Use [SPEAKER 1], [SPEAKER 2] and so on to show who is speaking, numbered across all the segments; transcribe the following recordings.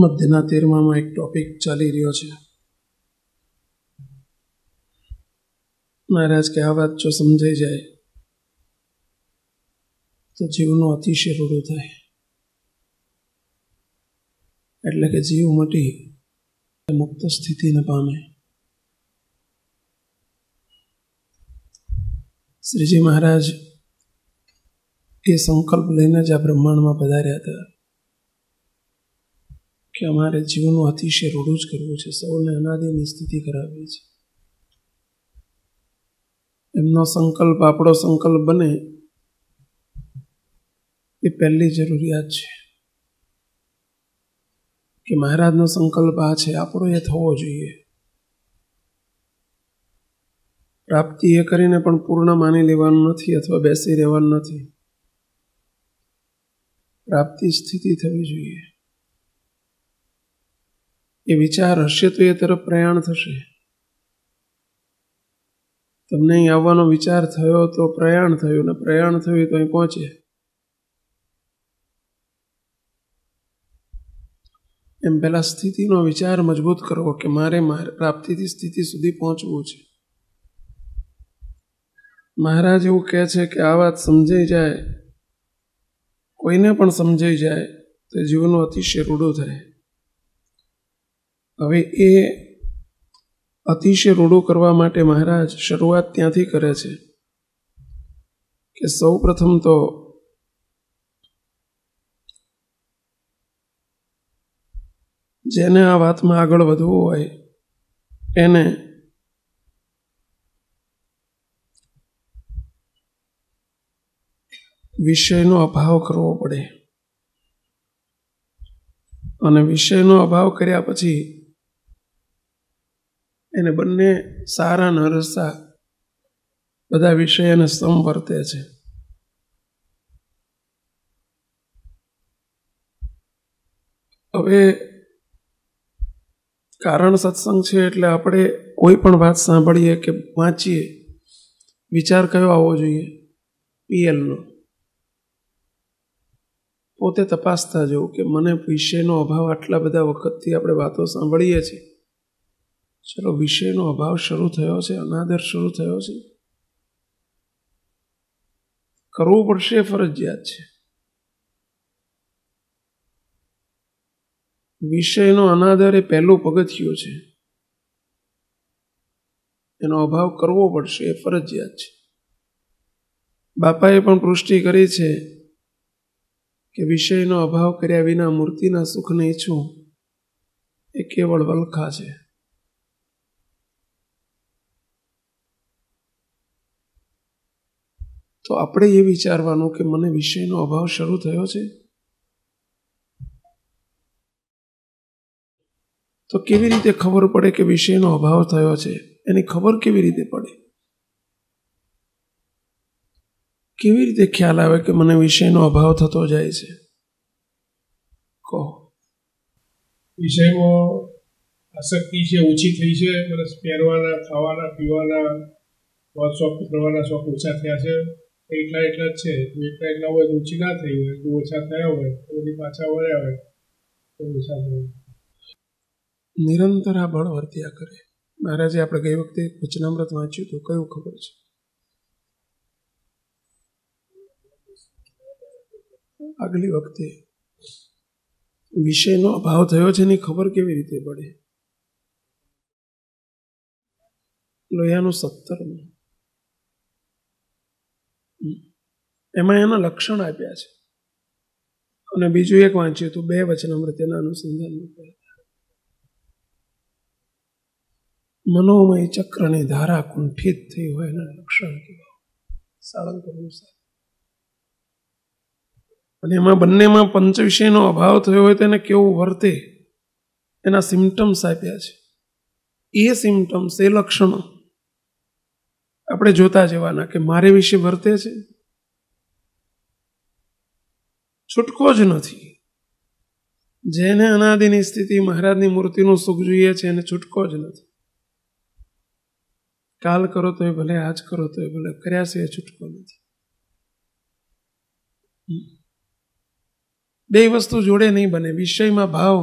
[SPEAKER 1] મધ્યના તેરમામાં એક ટોપિક ચાલી રહ્યો છે મહારાજ કે આ વાત જો સમજાઈ જાય તો જીવનો અતિશય રૂડો થાય એટલે કે જીવ મટી મુક્ત સ્થિતિને પામે શ્રીજી મહારાજ એ સંકલ્પ લઈને જ આ બ્રહ્માંડમાં પધાર્યા હતા કે અમારે જીવનનું અતિશય રૂઢું જ કરવું છે સૌને અનાદિની સ્થિતિ કરાવી છે એમનો સંકલ્પ આપણો સંકલ્પ બને એ પહેલી જરૂરિયાત છે કે મહારાજનો સંકલ્પ આ છે આપણો એ થવો જોઈએ પ્રાપ્તિ એ કરીને પણ પૂર્ણ માની લેવાનું નથી અથવા બેસી રહેવાનું નથી પ્રાપ્તિ સ્થિતિ થવી જોઈએ એ વિચાર હશે તો એ તરફ પ્રયાણ થશે તમને અહીં આવવાનો વિચાર થયો તો પ્રયાણ થયું ને પ્રયાણ થયું તો અહીં પહોંચે એમ પહેલા સ્થિતિનો વિચાર મજબૂત કરવો કે મારે પ્રાપ્તિથી સ્થિતિ સુધી પહોંચવું છે મહારાજ એવું કહે છે કે આ વાત સમજાઈ જાય કોઈને પણ સમજાઈ જાય તો જીવનો અતિશય રૂડું થાય હવે એ અતિશય રૂડો કરવા માટે મહારાજ શરૂઆત ત્યાંથી કરે છે કે સૌ પ્રથમ તો જેને આ વાતમાં આગળ વધવું હોય એને વિષયનો અભાવ કરવો પડે અને વિષયનો અભાવ કર્યા પછી એને બંને સારા નરસતા બધા વિષય અને સ્તંભ વર્તે છે હવે કારણ સત્સંગ છે એટલે આપણે કોઈ પણ વાત સાંભળીએ કે વાંચીએ વિચાર કયો આવવો જોઈએ પીએલનો પોતે તપાસતા જવું કે મને વિષયનો અભાવ આટલા બધા વખતથી આપણે વાતો સાંભળીએ છીએ ચલો વિષયનો અભાવ શરૂ થયો છે અનાદર શરૂ થયો છે કરવું પડશે ફરજિયાત છે વિષયનો અનાદર એ પહેલું પગથિયું છે એનો અભાવ કરવો પડશે એ ફરજિયાત છે બાપાએ પણ પુષ્ટિ કરી છે કે વિષયનો અભાવ કર્યા વિના મૂર્તિના સુખને ઈચ્છવું એ કેવળ વલખા છે તો આપણે એ વિચારવાનું કે મને વિષયનો અભાવ શરૂ થયો છે તો કેવી રીતે ખબર પડે કે વિષયનો અભાવ થયો છે એની ખબર કેવી રીતે પડે કેવી રીતે ખ્યાલ આવે કે મને વિષયનો અભાવ થતો જાય છે કહો વિષયમાં આસક્તિ છે ઓછી થઈ છે મને પહેરવાના ખાવાના પીવાના શોખ કરવાના શોખ ઓછા થયા છે એટલા એટલા જ છે એટલા એટલા હોય તો ઊંચી ના થઈ હોય તો ઓછા થયા હોય તો બધી પાછા વળ્યા હોય તો ઓછા થયા નિરંતર આ બળ વર્ત્યા કરે મહારાજે આપણે ગઈ વખતે વચનામૃત વાંચ્યું તો કયું ખબર છે આગલી વખતે વિષયનો અભાવ થયો છે એની ખબર કેવી રીતે પડે લોયાનું સત્તરમું એમાં એના લક્ષણ આપ્યા છે અને બીજું એક વાંચ્યું હતું બે વચનામૃત એના અનુસંધાનમાં મનોમય ચક્રની ધારા કુંઠિત થઈ હોય એના લક્ષણ કેવા સાળંગપુર અને એમાં બંનેમાં પંચ વિષયનો અભાવ થયો હોય તેને એને કેવું વર્તે એના સિમ્ટમ્સ આપ્યા છે એ સિમ્ટમ્સ એ લક્ષણો આપણે જોતા જવાના કે મારે વિશે વર્તે છે છૂટકો જ નથી જેને અનાદિની સ્થિતિ મહારાજની મૂર્તિનું સુખ જોઈએ છે એને છૂટકો જ નથી કાલ કરો તો એ ભલે આજ કરો તો એ ભલે કર્યા છે એ છૂટકો નથી બે વસ્તુ જોડે નહીં બને વિષયમાં ભાવ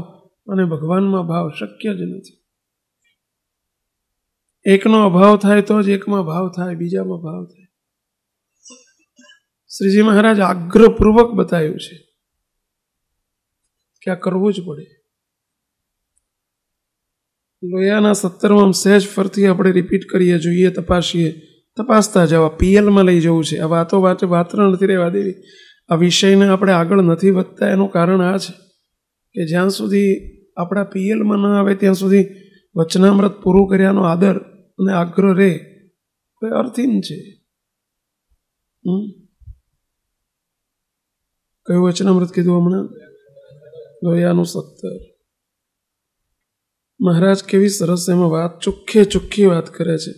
[SPEAKER 1] અને ભગવાનમાં ભાવ શક્ય જ નથી એકનો અભાવ થાય તો જ એકમાં ભાવ થાય બીજામાં ભાવ થાય શ્રીજી મહારાજ આગ્રહપૂર્વક બતાવ્યું છે કે આ કરવું જ પડે લોયાના સત્તરમાં સહેજ ફરતી આપણે રિપીટ કરીએ જોઈએ તપાસીએ તપાસતા જવા પીએલમાં લઈ જવું છે આ વાતો વાતે વાતરા નથી રહેવા દેવી આ વિષયને આપણે આગળ નથી વધતા એનું કારણ આ છે કે જ્યાં સુધી આપણા પીએલમાં ન આવે ત્યાં સુધી વચનામ્રત પૂરું કર્યાનો આદર અને આગ્રહ રહે કોઈ અર્થહીન છે હમ કયું વચનામૃત કીધું હમણાં દોયાનું સત્તર મહારાજ કેવી સરસ એમાં વાત ચોખ્ખે ચોખ્ખી વાત કરે છે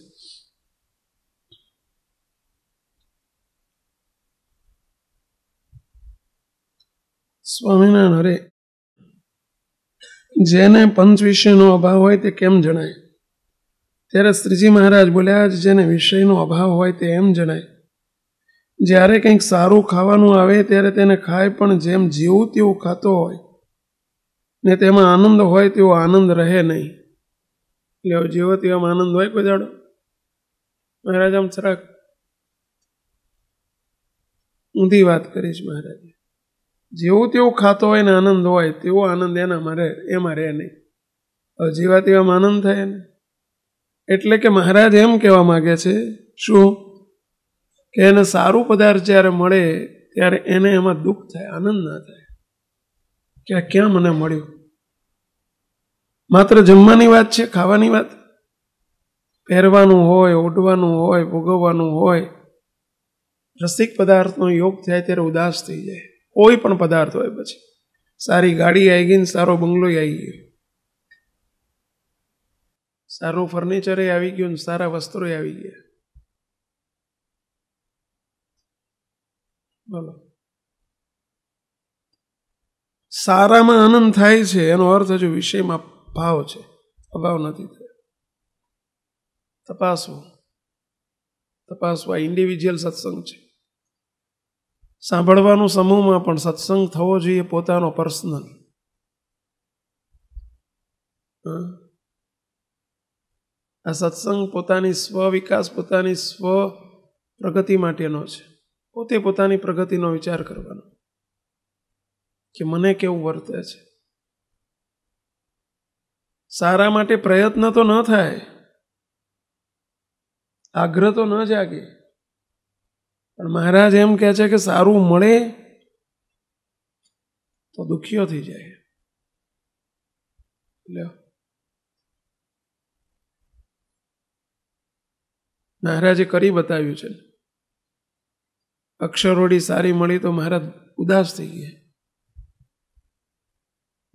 [SPEAKER 1] સ્વામિનારાયણ હરે જેને પંચ વિષયનો અભાવ હોય તે કેમ જણાય ત્યારે શ્રીજી મહારાજ બોલ્યા જેને વિષયનો અભાવ હોય તે એમ જણાય જ્યારે કંઈક સારું ખાવાનું આવે ત્યારે તેને ખાય પણ જેમ જીવું તેવું ખાતો હોય ને તેમાં આનંદ હોય તેવો આનંદ રહે નહીં એટલે જીવો તેવામાં આનંદ હોય કોઈ દાડો મહારાજ આમ જરાક ઊંધી વાત કરીશ મહારાજ જેવું તેવું ખાતો હોય ને આનંદ હોય તેવો આનંદ એનામાં રહે એમાં રહે નહીં હવે જીવા તેવામાં આનંદ થાય ને એટલે કે મહારાજ એમ કહેવા માગે છે શું કે એને સારું પદાર્થ જ્યારે મળે ત્યારે એને એમાં દુઃખ થાય આનંદ ના થાય કે આ ક્યાં મને મળ્યું માત્ર જમવાની વાત છે ખાવાની વાત પહેરવાનું હોય ઓઢવાનું હોય ભોગવવાનું હોય રસિક પદાર્થનો યોગ થાય ત્યારે ઉદાસ થઈ જાય કોઈ પણ પદાર્થ હોય પછી સારી ગાડી આવી ગઈ ને સારો બંગલો આવી ગયો સારું ફર્નિચરે આવી ગયું ને સારા વસ્ત્રો આવી ગયા બોલો સારામાં આનંદ થાય છે એનો અર્થ હજુ વિષયમાં ભાવ છે અભાવ નથી થયો તપાસવું તપાસવા ઇન્ડિવિજ્યુઅલ સત્સંગ છે સાંભળવાનું સમૂહમાં પણ સત્સંગ થવો જોઈએ પોતાનો પર્સનલ આ સત્સંગ પોતાની સ્વ વિકાસ પોતાની સ્વ પ્રગતિ માટેનો છે પોતે પોતાની પ્રગતિનો વિચાર કરવાનો કે મને કેવું વર્તે છે સારા માટે પ્રયત્ન તો ન થાય આગ્રહ તો ન જાગે પણ મહારાજ એમ કહે છે કે સારું મળે તો દુખ્યો થઈ જાય લ્યો મહારાજે કરી બતાવ્યું છે અક્ષરોડી સારી મળી તો મહારાજ ઉદાસ થઈ ગયા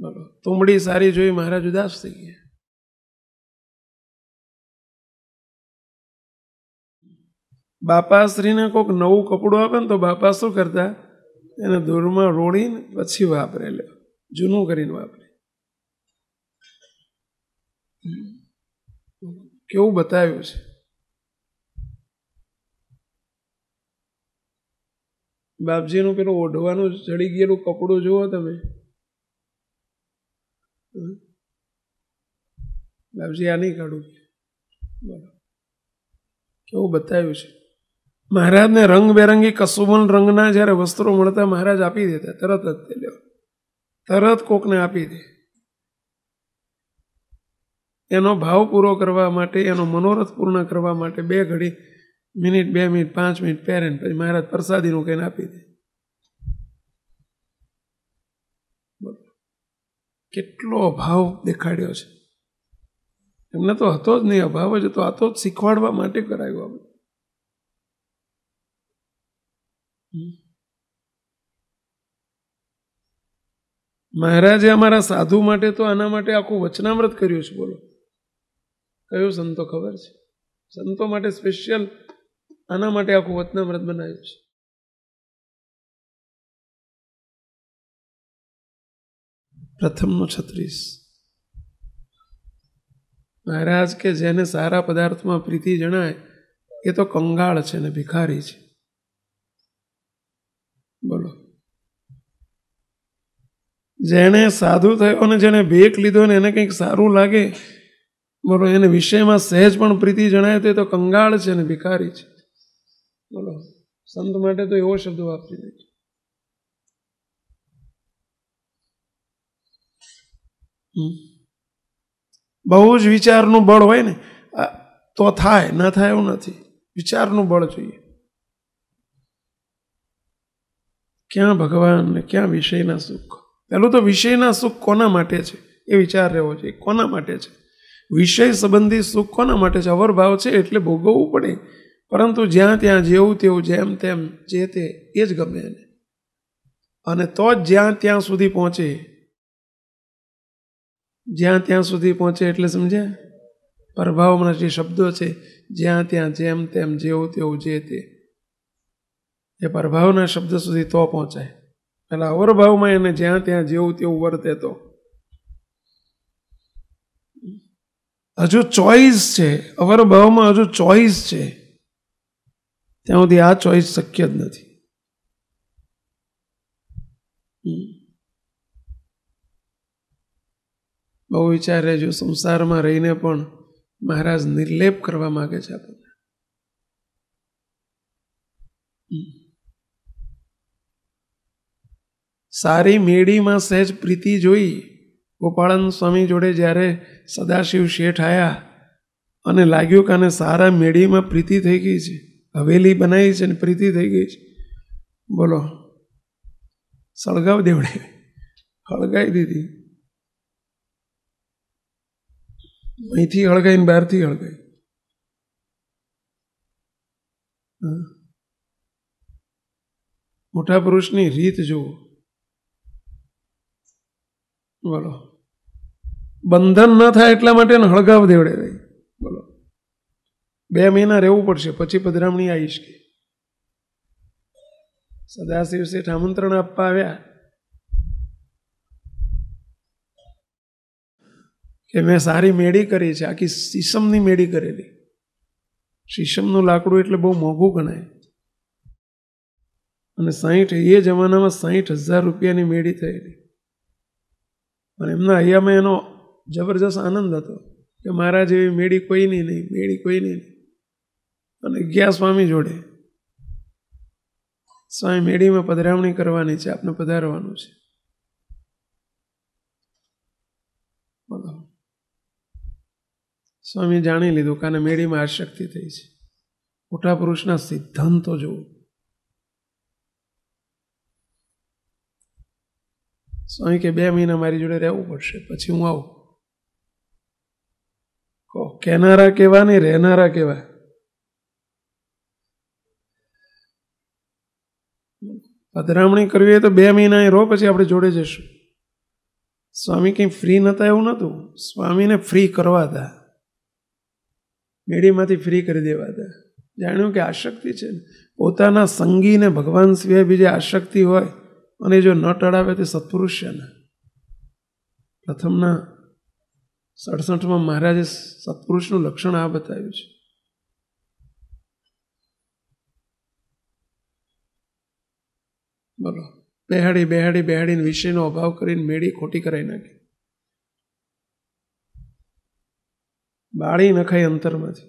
[SPEAKER 1] બોલો તુંબડી સારી જોઈ મહારાજ ઉદાસ થઈ ગયા બાપાશ્રીને કોઈક નવું કપડું આપે ને તો બાપા શું કરતા એને ધૂળમાં રોળીને પછી વાપરે લે જૂનું કરીને વાપરે કેવું બતાવ્યું છે બાપજીનું પેલું ઓઢવાનું ચડી ગયેલું કપડું જુઓ તમે બાપજી આ નહીં કાઢું બરાબર કેવું બતાવ્યું છે મહારાજને રંગબેરંગી કસુમલ રંગના જ્યારે વસ્ત્રો મળતા મહારાજ આપી દેતા તરત જ તે લેવા તરત કોકને આપી દે એનો ભાવ પૂરો કરવા માટે એનો મનોરથ પૂર્ણ કરવા માટે બે ઘડી મિનિટ બે મિનિટ પાંચ મિનિટ પહેરે પછી મહારાજ પ્રસાદીનું કહીને આપી દે કેટલો અભાવ દેખાડ્યો છે એમને તો હતો જ નહીં અભાવ જ હતો આ તો શીખવાડવા માટે કરાયું આપણે મહારાજે અમારા સાધુ માટે તો આના માટે આખું વચનામૃત કર્યું છે બોલો કયો સંતો ખબર છે સંતો માટે સ્પેશિયલ આના માટે આખું વતનામૃત બનાવ્યું છે પ્રથમનો છત્રીસ મહારાજ કે જેને સારા પદાર્થમાં પ્રીતિ જણાય એ તો કંગાળ છે ને ભિખારી છે બોલો જેણે સાધુ થયો ને જેણે ભેટ લીધો ને એને કંઈક સારું લાગે બોલો એને વિષયમાં સહેજ પણ પ્રીતિ જણાય તો એ તો કંગાળ છે ને ભિખારી છે બોલો સંત માટે તો એવો શબ્દ વાપરી દે છે બહુ જ વિચારનું બળ હોય ને તો થાય ન થાય એવું નથી વિચારનું બળ જોઈએ ક્યાં ભગવાન ને ક્યાં વિષયના સુખ પહેલું તો વિષયના સુખ કોના માટે છે એ વિચાર રહેવો જોઈએ કોના માટે છે વિષય સંબંધી સુખ કોના માટે છે અવરભાવ છે એટલે ભોગવવું પડે પરંતુ જ્યાં ત્યાં જેવું તેવું જેમ તેમ જે તે એ જ ગમે એને અને તો જ જ્યાં ત્યાં સુધી પહોંચે જ્યાં ત્યાં સુધી પહોંચે એટલે સમજે પ્રભાવમાં જે શબ્દો છે જ્યાં ત્યાં જેમ તેમ જેવું તેવું જે તે એ પ્રભાવના શબ્દ સુધી તો પહોંચાય પેલા અવરભાવમાં એને જ્યાં ત્યાં જેવું તેવું વર્તે તો હજુ ચોઈસ છે અવરભાવમાં હજુ ચોઈસ છે ત્યાં સુધી આ ચોઈસ શક્ય જ નથી બહુ વિચારે જો સંસારમાં રહીને પણ મહારાજ નિર્લેપ કરવા માગે છે આપણને સારી મેળીમાં સહેજ પ્રીતિ જોઈ ગોપાળન સ્વામી જોડે જ્યારે સદાશિવ શેઠ આવ્યા અને લાગ્યું કે આને સારા મેળીમાં પ્રીતિ થઈ ગઈ છે હવેલી બનાવી છે ને પ્રીતિ થઈ ગઈ છે બોલો સળગાવ દેવડે હળગાવી દીધી અહીંથી હળગાઈને બહારથી હળગાઈ મોટા પુરુષની રીત જુઓ બોલો બંધન ન થાય એટલા માટે હળગાવ દેવડે ભાઈ બે મહિના રહેવું પડશે પછી પધરામણી આવીશ કે સદાશિવ શેઠ આમંત્રણ આપવા આવ્યા કે મેં સારી મેળી કરી છે આખી શીશમની મેળી કરેલી શીશમનું લાકડું એટલે બહુ મોંઘું ગણાય અને સાહીઠ એ જમાનામાં સાહીઠ હજાર રૂપિયાની મેળી થયેલી અને એમના અહીંયામાં એનો જબરજસ્ત આનંદ હતો કે મારા જેવી મેળી કોઈની નહીં મેળી કોઈની નહીં અને ગયા સ્વામી જોડે સ્વામી મેળીમાં પધરામણી કરવાની છે આપને પધારવાનું છે બોલો સ્વામી જાણી લીધું કાને મેળીમાં આશક્તિ થઈ છે મોટા પુરુષના સિદ્ધાંતો જુઓ સ્વામી કે બે મહિના મારી જોડે રહેવું પડશે પછી હું આવું કહો કહેનારા કેવા નહીં રહેનારા કેવા પધરામણી કરવી હોય તો બે મહિના એ રહો પછી આપણે જોડે જશું સ્વામી કંઈ ફ્રી નહોતા એવું નહોતું સ્વામીને ફ્રી કરવા હતા મેળીમાંથી ફ્રી કરી દેવા હતા જાણ્યું કે આશક્તિ છે ને પોતાના સંગીને ભગવાન સિવાય બીજી આશક્તિ હોય અને જો ન ટળાવે તે સત્પુરુષ છે ને પ્રથમના સડસઠમાં મહારાજે સત્પુરુષનું લક્ષણ આ બતાવ્યું છે બોલો બેહાડી બેહાડી બેહાડીને વિષયનો અભાવ કરીને મેળી ખોટી કરાઈ નાખી બાળી નખાય અંતરમાંથી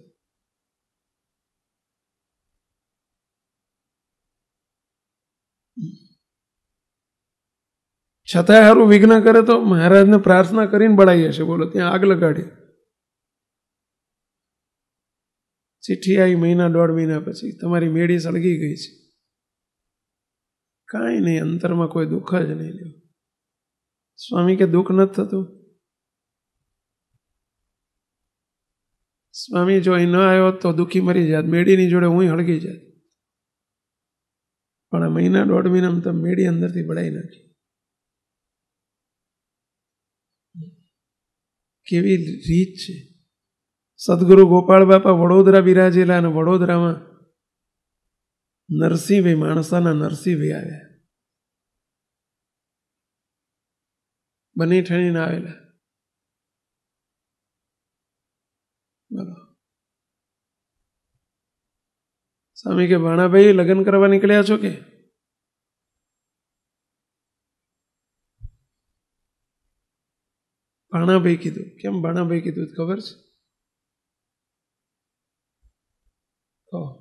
[SPEAKER 1] છતાંય સારું વિઘ્ન કરે તો મહારાજને પ્રાર્થના કરીને બળાવી હશે બોલો ત્યાં આગ લગાડી ચિઠ્ઠી આવી મહિના દોઢ મહિના પછી તમારી મેળી સળગી ગઈ છે કાંઈ નહીં અંતરમાં કોઈ દુઃખ જ નહીં લ્યો સ્વામી કે દુઃખ નથી થતું સ્વામી જો અહીં ન આવ્યો તો દુઃખી મરી જાત મેડીની જોડે હું હળગી જાત પણ આ મહિના દોઢ મહિનામાં તમે મેડી અંદરથી બળાઈ નાખી કેવી રીત છે સદગુરુ ગોપાળ બાપા વડોદરા બિરાજેલા અને વડોદરામાં નરસિંહ માણસાના નરસિંહ આવ્યા બની ઠણીને આવેલા બોલો સ્વામી કે ભાણાભાઈ લગ્ન કરવા નીકળ્યા છો કે ભાણાભાઈ કીધું કેમ ભાણાભાઈ કીધું ખબર છે કહો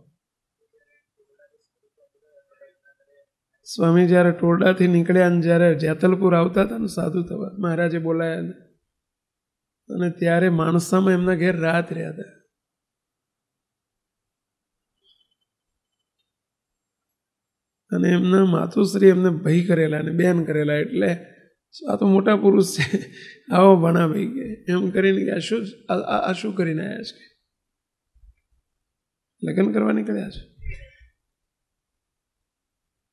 [SPEAKER 1] સ્વામી જ્યારે ટોરડાથી નીકળ્યા ને જ્યારે જેતલપુર આવતા હતા ને સાધુ થવા મહારાજે બોલાયા અને ત્યારે માણસામાં એમના ઘેર રાત રહ્યા હતા અને એમના માતુશ્રી એમને ભય કરેલા અને બેન કરેલા એટલે આ તો મોટા પુરુષ છે આવો ભાઈ ગયા એમ કરીને કે આ શું આ શું કરીને આવ્યા છે લગ્ન કરવા નીકળ્યા છે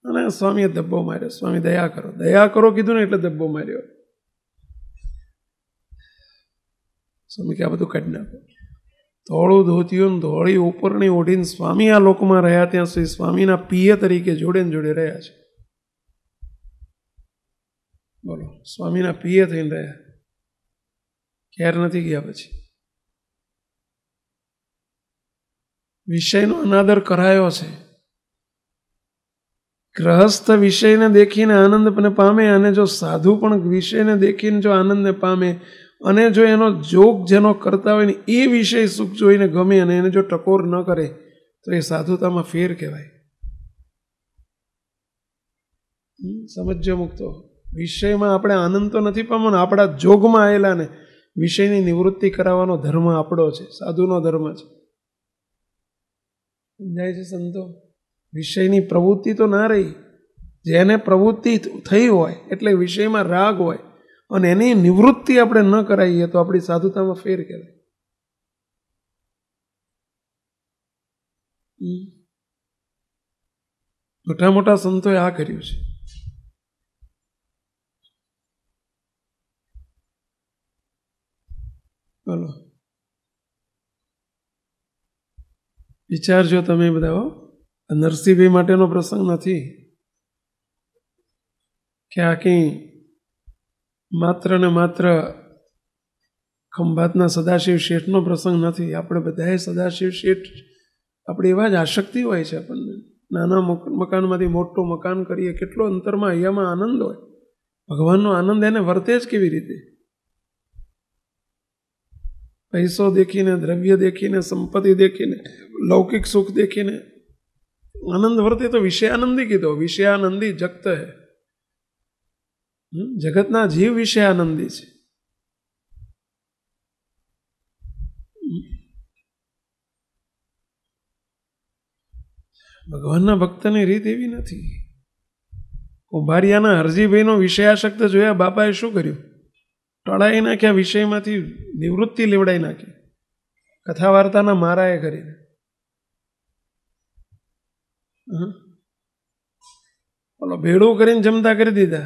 [SPEAKER 1] એટલે સ્વામીએ ધબ્બો માર્યો સ્વામી દયા કરો દયા કરો કીધું ને એટલે ધબ્બો માર્યો સ્વામી કે આ બધું કાઢી નાખો ધોળું ધોતિયું ધોળી ઉપરની ઓઢીને સ્વામી આ લોકમાં રહ્યા ત્યાં સુધી સ્વામીના પિયે તરીકે જોડે ને જોડે રહ્યા છે બોલો સ્વામીના પિયે થઈને રહ્યા ઘેર નથી ગયા પછી વિષયનો અનાદર કરાયો છે ગ્રહસ્થ વિષયને દેખીને આનંદ પણ પામે અને જો સાધુ પણ વિષયને દેખીને જો આનંદને પામે અને જો એનો જોગ જેનો કરતા હોય ને એ વિષય સુખ જોઈને ગમે અને એને જો ટકોર ન કરે તો એ સાધુતામાં ફેર કહેવાય સમજ્યો મુક્તો વિષયમાં આપણે આનંદ તો નથી પામો ને આપણા જોગમાં આવેલા ને વિષયની નિવૃત્તિ કરાવવાનો ધર્મ આપણો છે સાધુનો ધર્મ છે સમજાય છે સંતો વિષયની પ્રવૃત્તિ તો ના રહી જેને પ્રવૃત્તિ થઈ હોય એટલે વિષયમાં રાગ હોય અને એની નિવૃત્તિ આપણે ન કરાવીએ તો આપણી સાધુતામાં ફેર કહેવાય મોટા મોટા સંતોએ આ કર્યું છે બોલો વિચારજો તમે બધા હો નરસિંહભાઈ માટેનો પ્રસંગ નથી કે આ કંઈ માત્ર ને માત્ર ખંભાતના સદાશિવ શેઠનો પ્રસંગ નથી આપણે બધાએ સદાશિવ શેઠ આપણી એવા જ આશક્તિ હોય છે આપણને નાના મકાનમાંથી મોટું મકાન કરીએ કેટલો અંતરમાં અહીંયામાં આનંદ હોય ભગવાનનો આનંદ એને વર્તે જ કેવી રીતે પૈસો દેખીને દ્રવ્ય દેખીને સંપત્તિ દેખીને લૌકિક સુખ દેખીને આનંદ વર્તે તો વિષયાનંદી કીધો વિષયાનંદી જગત હે જગતના જીવ વિષયાનંદી છે ભગવાનના ભક્તની રીત એવી નથી કુંભારિયાના હરજીભાઈનો વિષયાશક્ત જોયા બાપાએ શું કર્યું ટળાઈ નાખ્યા વિષયમાંથી નિવૃત્તિ લેવડાઈ નાખી કથા વાર્તાના મારાએ કરીને બોલો ભેળું કરીને જમતા કરી દીધા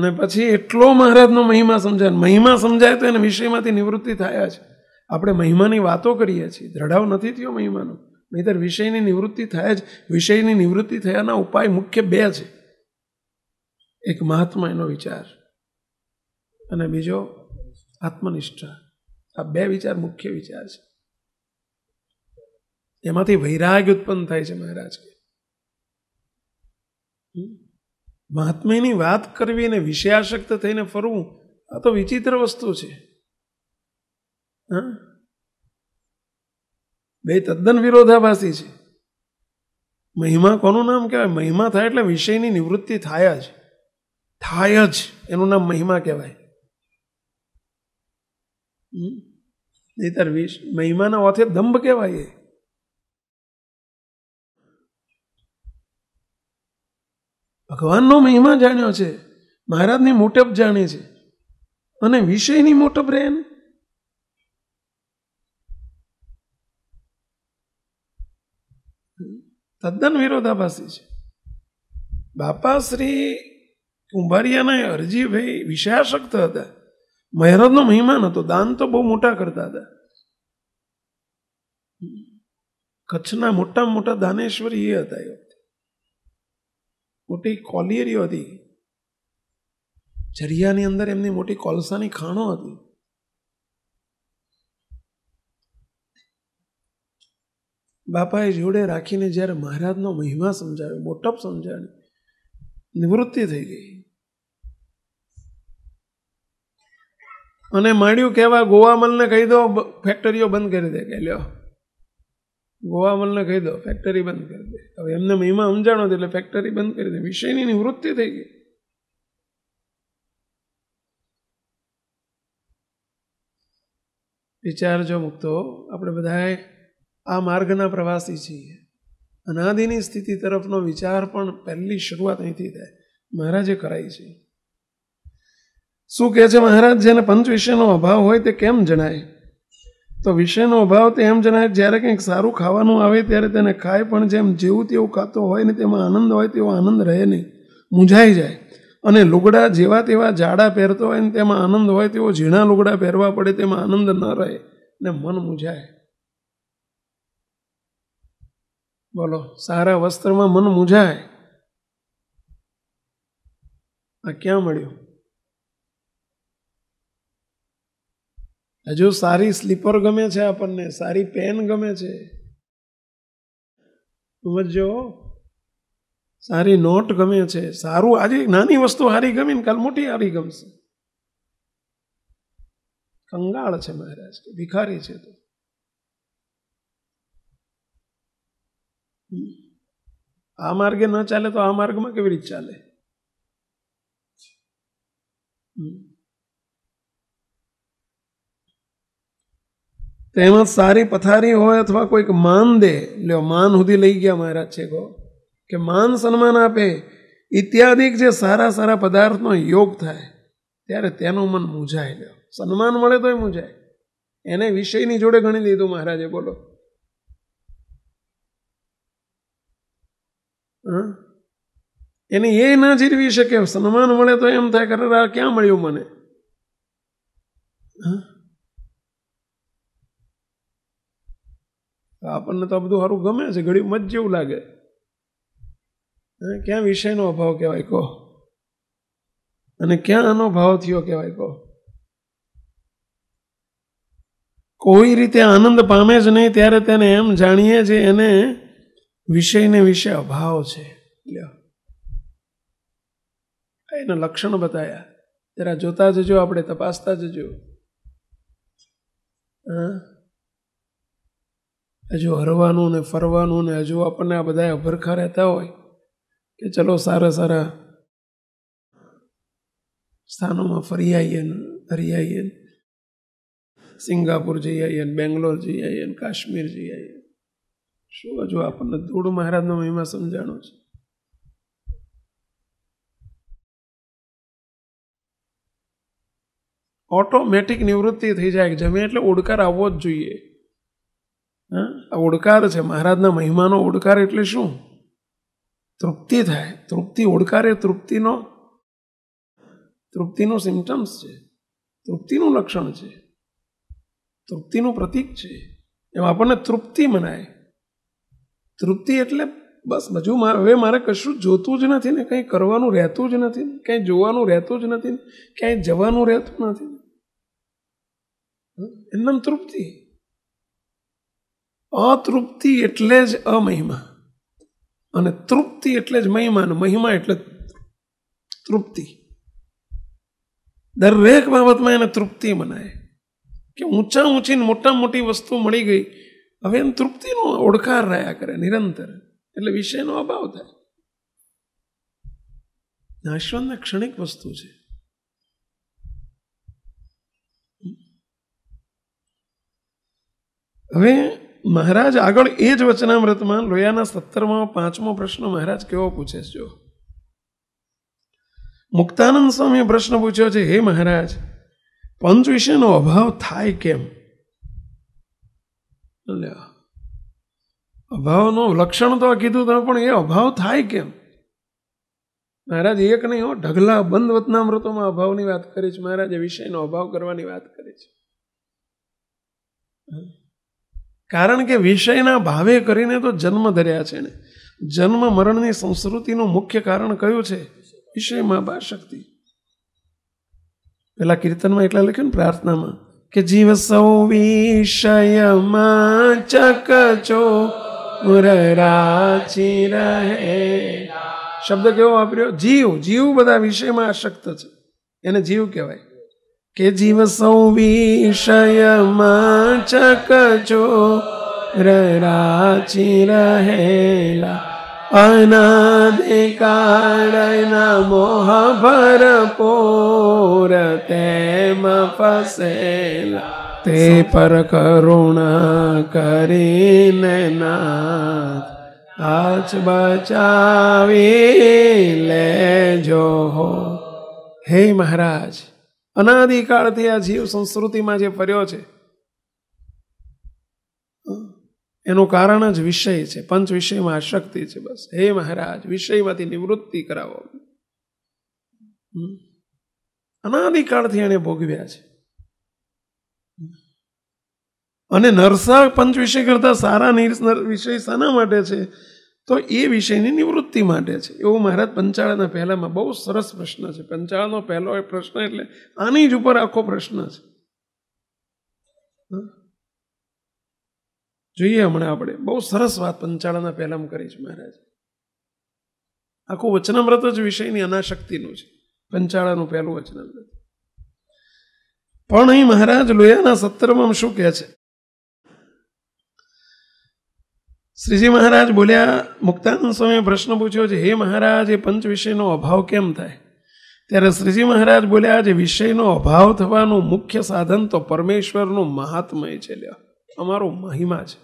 [SPEAKER 1] અને પછી એટલો મહારાજનો મહિમા સમજાય મહિમા સમજાય તો એને વિષયમાંથી નિવૃત્તિ થયા છે આપણે મહિમાની વાતો કરીએ છીએ દ્રઢાવ નથી થયો મહિમાનો નહીતર વિષયની નિવૃત્તિ થાય જ વિષયની નિવૃત્તિ થયાના ઉપાય મુખ્ય બે છે એક મહાત્મા એનો વિચાર અને બીજો આત્મનિષ્ઠા આ બે વિચાર મુખ્ય વિચાર છે એમાંથી વૈરાગ્ય ઉત્પન્ન થાય છે મહારાજ કે મહાત્મ્યની વાત કરવી અને વિષયાશક્ત થઈને ફરવું આ તો વિચિત્ર વસ્તુ છે હા બે તદ્દન વિરોધાભાસી છે મહિમા કોનું નામ કહેવાય મહિમા થાય એટલે વિષયની નિવૃત્તિ થાય જ થાય જ એનું નામ મહિમા કહેવાય નહીતર વિશ મહિમાના ઓથે દંભ કહેવાય ભગવાનનો મહિમા જાણ્યો છે મહારાજની મોટપ જાણે છે અને વિષયની મોટપ રહે તદ્દન વિરોધાભાસી છે બાપાશ્રી કુંભારિયાના હરજીભાઈ વિષયાશક્ત હતા મહેરતનો મહિમાન હતો દાન તો બહુ મોટા કરતા હતા કચ્છના મોટા મોટા દાનેશ્વરી એ હતા એ મોટી કોલિયરીઓ હતી જરિયાની અંદર એમની મોટી કોલસાની ખાણો હતી બાપાએ જોડે રાખીને જ્યારે મહારાજનો મહિમા સમજાવ્યો મોટપ સમજાવ્યો નિવૃત્તિ થઈ ગઈ અને માંડ્યું કહેવા ગોવામલને કહી દો ફેક્ટરીઓ બંધ કરી દે કે લ્યો ગોવામલને કહી દો ફેક્ટરી બંધ કરી દે હવે એમને મહિમા સમજાણો એટલે ફેક્ટરી બંધ કરી દે વિષયની નિવૃત્તિ થઈ ગઈ વિચારજો મુક્તો આપણે બધાએ આ માર્ગના પ્રવાસી છીએ અનાદિની સ્થિતિ તરફનો વિચાર પણ પહેલી શરૂઆત અહીંથી થાય મહારાજે કરાય છે શું કહે છે મહારાજ જેને પંચ વિષયનો અભાવ હોય તે કેમ જણાય તો વિષયનો અભાવ તે એમ જણાય જ્યારે કંઈક સારું ખાવાનું આવે ત્યારે તેને ખાય પણ જેમ જેવું તેવું ખાતો હોય ને તેમાં આનંદ હોય તેવો આનંદ રહે નહીં મૂંઝાઈ જાય અને લુગડા જેવા તેવા જાડા પહેરતો હોય ને તેમાં આનંદ હોય તેવો ઝીણા લુગડા પહેરવા પડે તેમાં આનંદ ન રહે ને મન મૂંઝાય બોલો સારા વસ્ત્રમાં મન મૂંઝાય આ ક્યાં મળ્યું હજુ સારી સ્લીપર ગમે છે આપણને સારી પેન ગમે છે સમજો સારી નોટ ગમે છે સારું આજે નાની વસ્તુ હારી ગમી ને કાલ મોટી હારી ગમશે કંગાળ છે મહારાજ કે ભિખારી છે તો આ માર્ગે ન ચાલે તો આ માર્ગમાં કેવી રીતે ચાલે હમ તો સારી પથારી હોય અથવા કોઈક માન દે લ્યો માન સુધી લઈ ગયા મહારાજ છે ગો કે માન સન્માન આપે ઇત્યાદિક જે સારા સારા પદાર્થનો યોગ થાય ત્યારે તેનું મન મૂંઝાય લ્યો સન્માન મળે તોય મૂંઝાય એને વિષયની જોડે ગણી દીધું મહારાજે બોલો એને એ ના જીરવી શકે સન્માન મળે તો એમ થાય કે આ ક્યાં મળ્યું મને હા આપણને તો આ બધું સારું ગમે છે ઘડી મત જેવું લાગે ક્યાં વિષયનો અભાવ કહેવાય કહો અને ક્યાં આનો ભાવ થયો કહેવાય કહો કોઈ રીતે આનંદ પામે જ નહીં ત્યારે તેને એમ જાણીએ છે એને વિષયને વિશે અભાવ છે એના લક્ષણ બતાયા જરા જોતા જજો આપણે તપાસતા જજો હા હજુ હરવાનું ને ફરવાનું ને હજુ આપણને આ બધા અભરખા રહેતા હોય કે ચલો સારા સારા સ્થાનોમાં ફરી આવીએ ને ફરી આવીએ સિંગાપુર જઈ આવીએ ને બેંગ્લોર જઈ આવીએ ને કાશ્મીર જઈ આવીએ શું હજુ આપણને ધૂળ મહારાજનો મહિમા સમજાણો છે ઓટોમેટિક નિવૃત્તિ થઈ જાય જમે એટલે ઉડકાર આવવો જ જોઈએ આ ઓડકાર છે મહારાજના મહિમાનો ઓડકાર એટલે શું તૃપ્તિ થાય તૃપ્તિ ઓડકાર એ તૃપ્તિનો તૃપ્તિનું સિમ્ટમ્સ છે તૃપ્તિનું લક્ષણ છે તૃપ્તિનું પ્રતીક છે એમ આપણને તૃપ્તિ મનાય તૃપ્તિ એટલે બસ હજુ હવે મારે કશું જોતું જ નથી ને કંઈ કરવાનું રહેતું જ નથી ને ક્યાંય જોવાનું રહેતું જ નથી ને ક્યાંય જવાનું રહેતું નથી એમનામ તૃપ્તિ અતૃપ્તિ એટલે જ અમહિમા અને તૃપ્તિ એટલે જ મહિમા અને મહિમા એટલે તૃપ્તિ દરેક બાબતમાં એને તૃપ્તિ મનાય કે ઊંચા ઊંચી મોટા મોટી વસ્તુ મળી ગઈ હવે એને તૃપ્તિનો ઓળખાર રહ્યા કરે નિરંતર એટલે વિષયનો અભાવ થાય નાશવંતના ક્ષણિક વસ્તુ છે હવે મહારાજ આગળ એ જ વચનામૃતમાં લોયાના સત્તરમાં પાંચમો પ્રશ્ન મહારાજ કેવો પૂછે છે મુક્તાનંદ સ્વામીએ પ્રશ્ન પૂછ્યો છે હે મહારાજ પંચ વિષયનો અભાવ થાય કેમ અભાવનો લક્ષણ તો કીધું તો પણ એ અભાવ થાય કેમ મહારાજ એક નહીં હો ઢગલા બંધ વતનામૃતોમાં અભાવની વાત કરી છે મહારાજ એ વિષયનો અભાવ કરવાની વાત કરી છે કારણ કે વિષયના ભાવે કરીને તો જન્મ ધર્યા છે ને જન્મ મરણની સંસ્કૃતિનું મુખ્ય કારણ કયું છે વિષયમાં બા શક્તિ પેલા કીર્તનમાં એટલા લખ્યું ને પ્રાર્થનામાં કે જીવ સૌ વિષયમાં ચકચો રહે શબ્દ કેવો વાપર્યો જીવ જીવ બધા વિષયમાં આશક્ત છે એને જીવ કહેવાય કે જીવ સૌ વિષયમાં વાચક જો રાચી રહેલા અનાદિકાળના મોહ ભરપૂર તેમ ફસેલા તે પર કરુણા કરીને નાથ આચ બચાવી લે હો હે મહારાજ અનાદિકાળથી આ જીવ સંસ્કૃતિમાં જે ફર્યો છે એનું કારણ જ વિષય છે પંચ વિષયમાં આશક્તિ છે બસ હે મહારાજ વિષયમાંથી નિવૃત્તિ કરાવો અનાદિકાળથી એને ભોગવ્યા છે અને નરસા પંચ વિષય કરતાં સારા વિષય શાના માટે છે તો એ વિષયની નિવૃત્તિ માટે છે એવો મહારાજ પંચાળના પહેલામાં બહુ સરસ પ્રશ્ન છે પંચાળનો પહેલો પ્રશ્ન એટલે આની જ ઉપર આખો પ્રશ્ન છે જોઈએ હમણાં આપણે બહુ સરસ વાત પંચાળાના પહેલાં કરી છે મહારાજ આખું વચનામૃત જ વિષયની અનાશક્તિનું છે પંચાળાનું પહેલું વચનામૃત પણ અહીં મહારાજ લોયાના સત્તરમાં શું કહે છે શ્રીજી મહારાજ બોલ્યા મુક્તાનંદ સ્વામીએ પ્રશ્ન પૂછ્યો છે હે મહારાજ એ પંચ વિષયનો અભાવ કેમ થાય ત્યારે શ્રીજી મહારાજ બોલ્યા જે વિષયનો અભાવ થવાનું મુખ્ય સાધન તો પરમેશ્વરનું મહાત્મય છે લ્યો અમારો મહિમા છે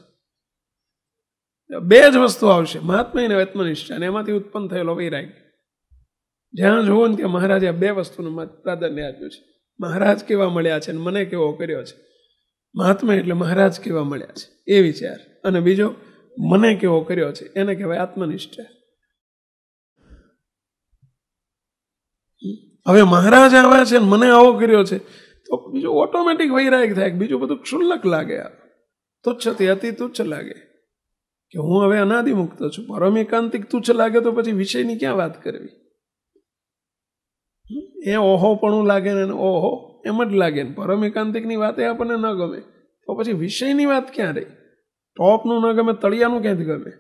[SPEAKER 1] બે જ વસ્તુ આવશે મહાત્મા અને આત્મનિષ્ઠા અને એમાંથી ઉત્પન્ન થયેલો વૈરાગ જ્યાં જુઓ ને ત્યાં મહારાજે આ બે વસ્તુનું પ્રાધાન્ય આપ્યું છે મહારાજ કેવા મળ્યા છે અને મને કેવો કર્યો છે મહાત્મા એટલે મહારાજ કેવા મળ્યા છે એ વિચાર અને બીજો મને કેવો કર્યો છે એને કહેવાય આત્મનિષ્ઠ હવે મહારાજ આવ્યા છે અને મને આવો કર્યો છે તો બીજું ઓટોમેટિક વૈરાગ થાય બીજું બધું ક્ષુલ્લક લાગે આ તુચ્છથી અતિ તુચ્છ લાગે કે હું હવે અનાદિ મુક્ત છું પરમ એકાંતિક તુચ્છ લાગે તો પછી વિષયની ક્યાં વાત કરવી એ ઓહો ઓહોપણું લાગે ને ઓહો એમ જ લાગે ને પરમ એકાંતિકની વાત એ આપણને ન ગમે તો પછી વિષયની વાત ક્યાં રહી ટોપનું ન ગમે તળિયાનું ક્યાંથી ગમે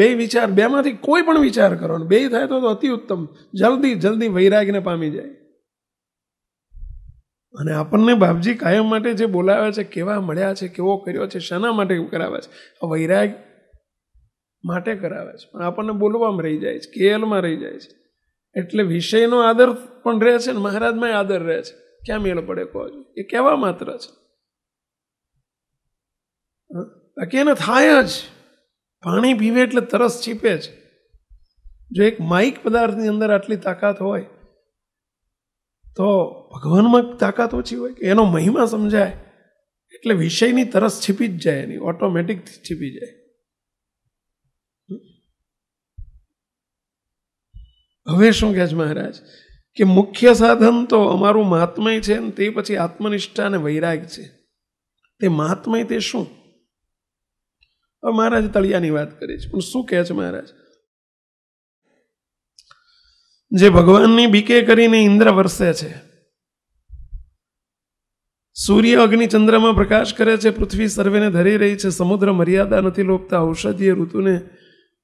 [SPEAKER 1] બે વિચાર બેમાંથી કોઈ પણ વિચાર કરો ને બે થાય તો અતિ ઉત્તમ જલ્દી જલ્દી વૈરાગને પામી જાય અને આપણને બાપજી કાયમ માટે જે બોલાવ્યા છે કેવા મળ્યા છે કેવો કર્યો છે શાના માટે કરાવે છે વૈરાગ માટે કરાવે છે પણ આપણને બોલવામાં રહી જાય છે કેએલમાં રહી જાય છે એટલે વિષયનો આદર પણ રહે છે ને મહારાજમાં આદર રહે છે ક્યાં મેળ પડે કહો એ કહેવા માત્ર છે બાકી એને થાય જ પાણી પીવે એટલે તરસ છીપે છે જો એક માઇક પદાર્થની અંદર આટલી તાકાત હોય તો ભગવાનમાં તાકાત ઓછી હોય કે એનો મહિમા સમજાય એટલે વિષયની તરસ છીપી જ જાય એની ઓટોમેટિક છીપી જાય હવે શું કહે છે મહારાજ કે મુખ્ય સાધન તો અમારું મહાત્મય છે ને તે પછી આત્મનિષ્ઠા અને વૈરાગ છે તે મહાત્મય તે શું હવે મહારાજ તળિયાની વાત કરી છે પણ શું કહે છે મહારાજ જે ભગવાનની બીકે કરીને ઇન્દ્ર વરસે છે સૂર્ય અગ્નિ ચંદ્રમાં પ્રકાશ કરે છે પૃથ્વી સર્વેને ધરી રહી છે સમુદ્ર મર્યાદા નથી લોપતા ઔષધીય ઋતુને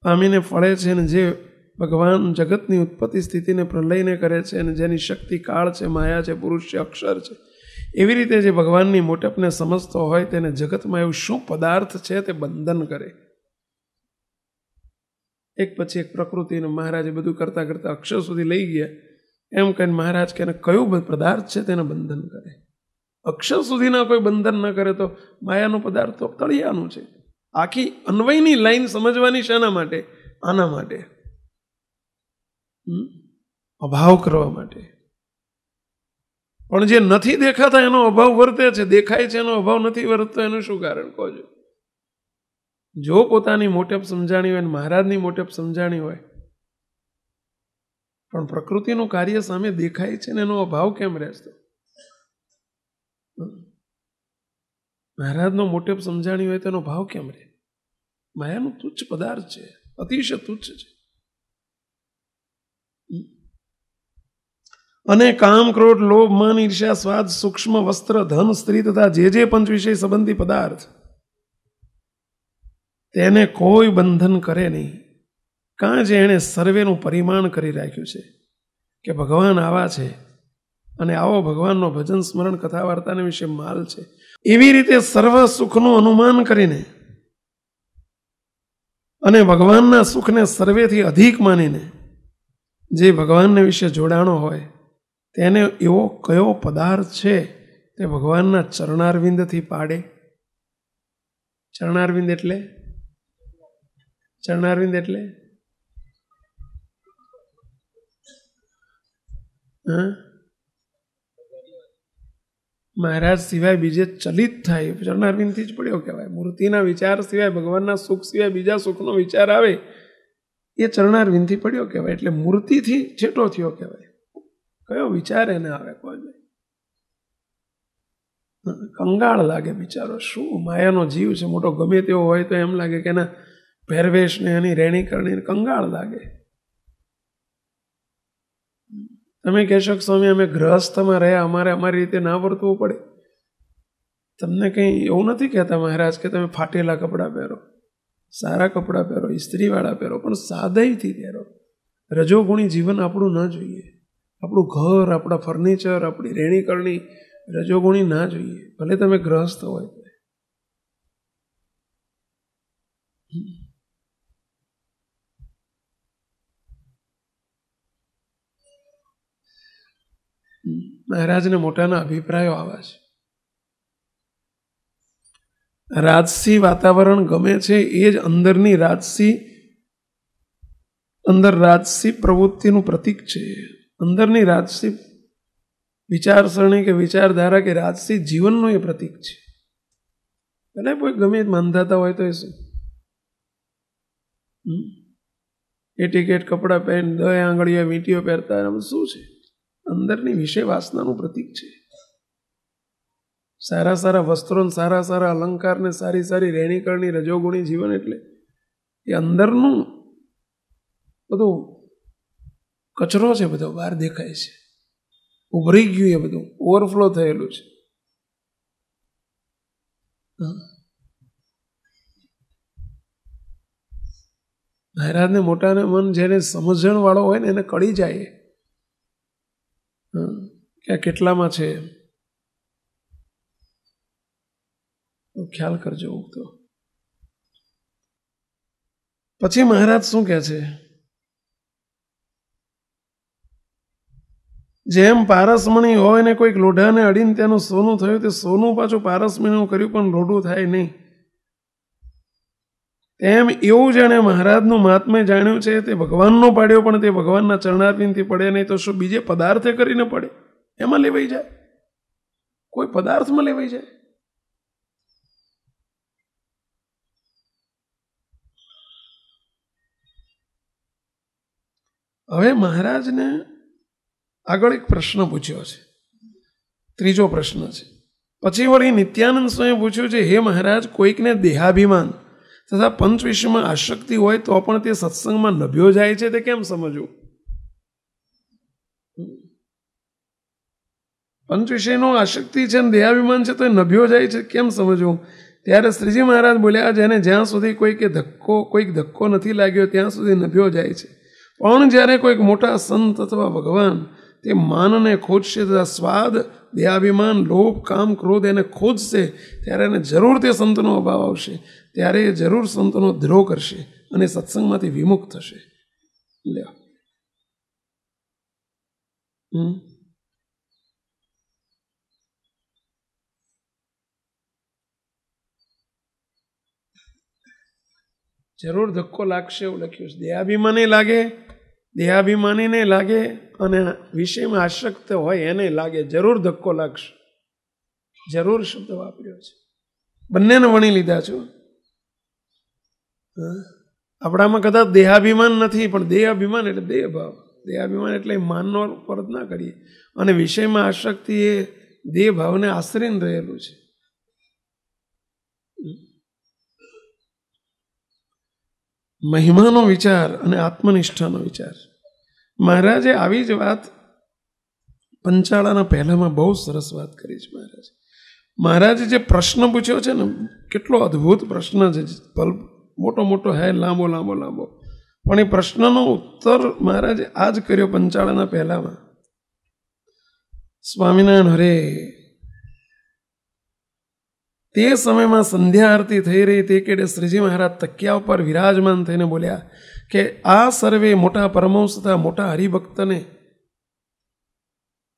[SPEAKER 1] પામીને ફળે છે અને જે ભગવાન જગતની ઉત્પત્તિ સ્થિતિને પ્રલયને કરે છે અને જેની શક્તિ કાળ છે માયા છે પુરુષ છે અક્ષર છે એવી રીતે જે ભગવાનની મોટપને સમજતો હોય તેને જગતમાં એવું શું પદાર્થ છે તે બંધન કરે એક પછી એક પ્રકૃતિને મહારાજે બધું કરતાં કરતાં અક્ષર સુધી લઈ ગયા એમ કહીને મહારાજ કે કયો પદાર્થ છે તેને બંધન કરે અક્ષર સુધીના કોઈ બંધન ન કરે તો માયાનો પદાર્થ તો તળિયાનું છે આખી અન્વયની લાઈન સમજવાની શાના માટે આના માટે અભાવ કરવા માટે પણ જે નથી દેખાતા એનો અભાવ વર્તે છે દેખાય છે એનો અભાવ નથી વર્તતો એનું શું કારણ કહો છો જો પોતાની મોટેપ સમજાણી હોય અને મહારાજની મોટેપ સમજાણી હોય પણ પ્રકૃતિનું કાર્ય સામે દેખાય છે ને એનો અભાવ કેમ રહેશે મહારાજનો મોટેપ સમજાણી હોય તેનો ભાવ કેમ રહે માયાનું તુચ્છ પદાર્થ છે અતિશય તુચ્છ છે અને કામ ક્રોધ લોભ મન ઈર્ષ્યા સ્વાદ સૂક્ષ્મ વસ્ત્ર ધન સ્ત્રી તથા જે જે પંચ વિષય સંબંધી પદાર્થ તેને કોઈ બંધન કરે નહીં કાં જે એણે સર્વેનું પરિમાણ કરી રાખ્યું છે કે ભગવાન આવા છે અને આવો ભગવાનનો ભજન સ્મરણ કથા વાર્તાને વિશે માલ છે એવી રીતે સર્વ સુખનું અનુમાન કરીને અને ભગવાનના સુખને સર્વેથી અધિક માનીને જે ભગવાનને વિશે જોડાણો હોય તેને એવો કયો પદાર્થ છે તે ભગવાનના ચરણારવિંદથી પાડે ચરણારવિંદ એટલે ચરણારવિંદ એટલે મહારાજ સિવાય બીજે ચલિત થાય ચરણારવિંદથી જ પડ્યો કહેવાય મૂર્તિના વિચાર સિવાય ભગવાનના સુખ સિવાય બીજા સુખનો વિચાર આવે એ ચરણારવિંદથી પડ્યો કહેવાય એટલે મૂર્તિથી છેટો થયો કહેવાય કયો વિચાર એને આવે કોઈ કંગાળ લાગે બિચારો શું માયાનો જીવ છે મોટો ગમે તેવો હોય તો એમ લાગે કે એના પહેરવેશને એની રહેણી કરણી કંગાળ લાગે તમે કહેશો કે સ્વામી અમે ગ્રહસ્થમાં રહ્યા અમારે અમારી રીતે ના વર્તવું પડે તમને કંઈ એવું નથી કહેતા મહારાજ કે તમે ફાટેલા કપડાં પહેરો સારા કપડાં પહેરો ઇસ્ત્રીવાળા પહેરો પણ સાદઈથી પહેરો રજોગુણી જીવન આપણું ન જોઈએ આપણું ઘર આપણા ફર્નિચર આપણી રહેણી રજોગુણી ના જોઈએ ભલે તમે ગ્રહસ્થ હોય મહારાજને મોટાના અભિપ્રાયો આવા છે રાજસી વાતાવરણ ગમે છે એ જ અંદરની રાજસી અંદર રાજસી પ્રવૃત્તિનું પ્રતીક છે અંદરની રાજસી વિચારસરણી કે વિચારધારા કે રાજસી જીવનનું એ પ્રતીક છે ભલે કોઈ ગમે માનધાતા હોય તો એ શું એ ટિકિટ કપડાં પહેન દય આંગળીઓ વીંટીઓ પહેરતા એમ શું છે અંદરની વિષય વાસનાનું પ્રતીક છે સારા સારા વસ્ત્રોને સારા સારા અલંકારને સારી સારી રહેણીકરણી રજોગુણી જીવન એટલે એ અંદરનું બધું કચરો છે બધો બહાર દેખાય છે ઉભરી ગયું એ બધું ઓવરફ્લો થયેલું છે મહારાજને મોટાને મન જેને સમજણવાળો વાળો હોય ને એને કળી જાય એ કેટલામાં છે ખ્યાલ કરજો તો પછી મહારાજ શું કહે છે જેમ પારસમણી હોય ને કોઈક લોઢાને અડીને તેનું સોનું થયું તે સોનું પાછું પારસમણીનું કર્યું પણ લોઢું થાય નહીં તેમ એવું જેણે મહારાજનું મહાત્મ્ય જાણ્યું છે તે ભગવાનનો પાડ્યો પણ તે ભગવાનના ચરણારવિંદથી પડે નહીં તો શું બીજે પદાર્થે કરીને પડે એમાં લેવાઈ જાય કોઈ પદાર્થમાં લેવાઈ જાય હવે મહારાજને આગળ એક પ્રશ્ન પૂછ્યો છે ત્રીજો પ્રશ્ન છે પછી વળી નિત્યાનંદ સ્વામી પૂછ્યું છે હે મહારાજ કોઈકને દેહાભિમાન તથા પંચવિષયમાં આશક્તિ હોય તો પણ તે સત્સંગમાં નભ્યો જાય છે તે કેમ સમજવું પંચ વિષયનો આશક્તિ છે અને દેહાભિમાન છે તો એ નભ્યો જાય છે કેમ સમજવું ત્યારે શ્રીજી મહારાજ બોલ્યા જેને જ્યાં સુધી કોઈકે ધક્કો કોઈક ધક્કો નથી લાગ્યો ત્યાં સુધી નભ્યો જાય છે પણ જ્યારે કોઈક મોટા સંત અથવા ભગવાન તે માનને ખોજશે તથા સ્વાદ દેહાભિમાન લોભ કામ ક્રોધ એને ખોજશે ત્યારે એને જરૂર તે સંતનો અભાવ આવશે ત્યારે એ જરૂર સંતનો દ્રોહ કરશે અને સત્સંગમાંથી વિમુખ થશે લ્યો હમ જરૂર ધક્કો લાગશે એવું લખ્યું છે દેહાભિમાની લાગે દેહાભિમાનીને લાગે અને વિષયમાં આશક્ત હોય એને લાગે જરૂર ધક્કો લાગશે જરૂર શબ્દ વાપર્યો છે બંનેને વણી લીધા છો આપણામાં કદાચ દેહાભિમાન નથી પણ દેહાભિમાન એટલે દેહભાવ દેહાભિમાન એટલે માનનો પરત ના કરીએ અને વિષયમાં આશક્તિ એ દેહભાવને આશરીને રહેલું છે મહિમાનો વિચાર અને આત્મનિષ્ઠાનો વિચાર મહારાજે આવી જ વાત પંચાળાના પહેલામાં બહુ સરસ વાત કરી છે મહારાજ મહારાજે જે પ્રશ્ન પૂછ્યો છે ને કેટલો અદ્ભુત પ્રશ્ન છે ભલ મોટો મોટો હે લાંબો લાંબો લાંબો પણ એ પ્રશ્નનો ઉત્તર મહારાજે આ જ કર્યો પંચાળાના પહેલામાં સ્વામિનારાયણ હરે તે સમયમાં સંધ્યા આરતી થઈ રહી તે કેડે શ્રીજી મહારાજ તકિયા ઉપર વિરાજમાન થઈને બોલ્યા કે આ સર્વે મોટા પરમહંસ તથા મોટા હરિભક્તને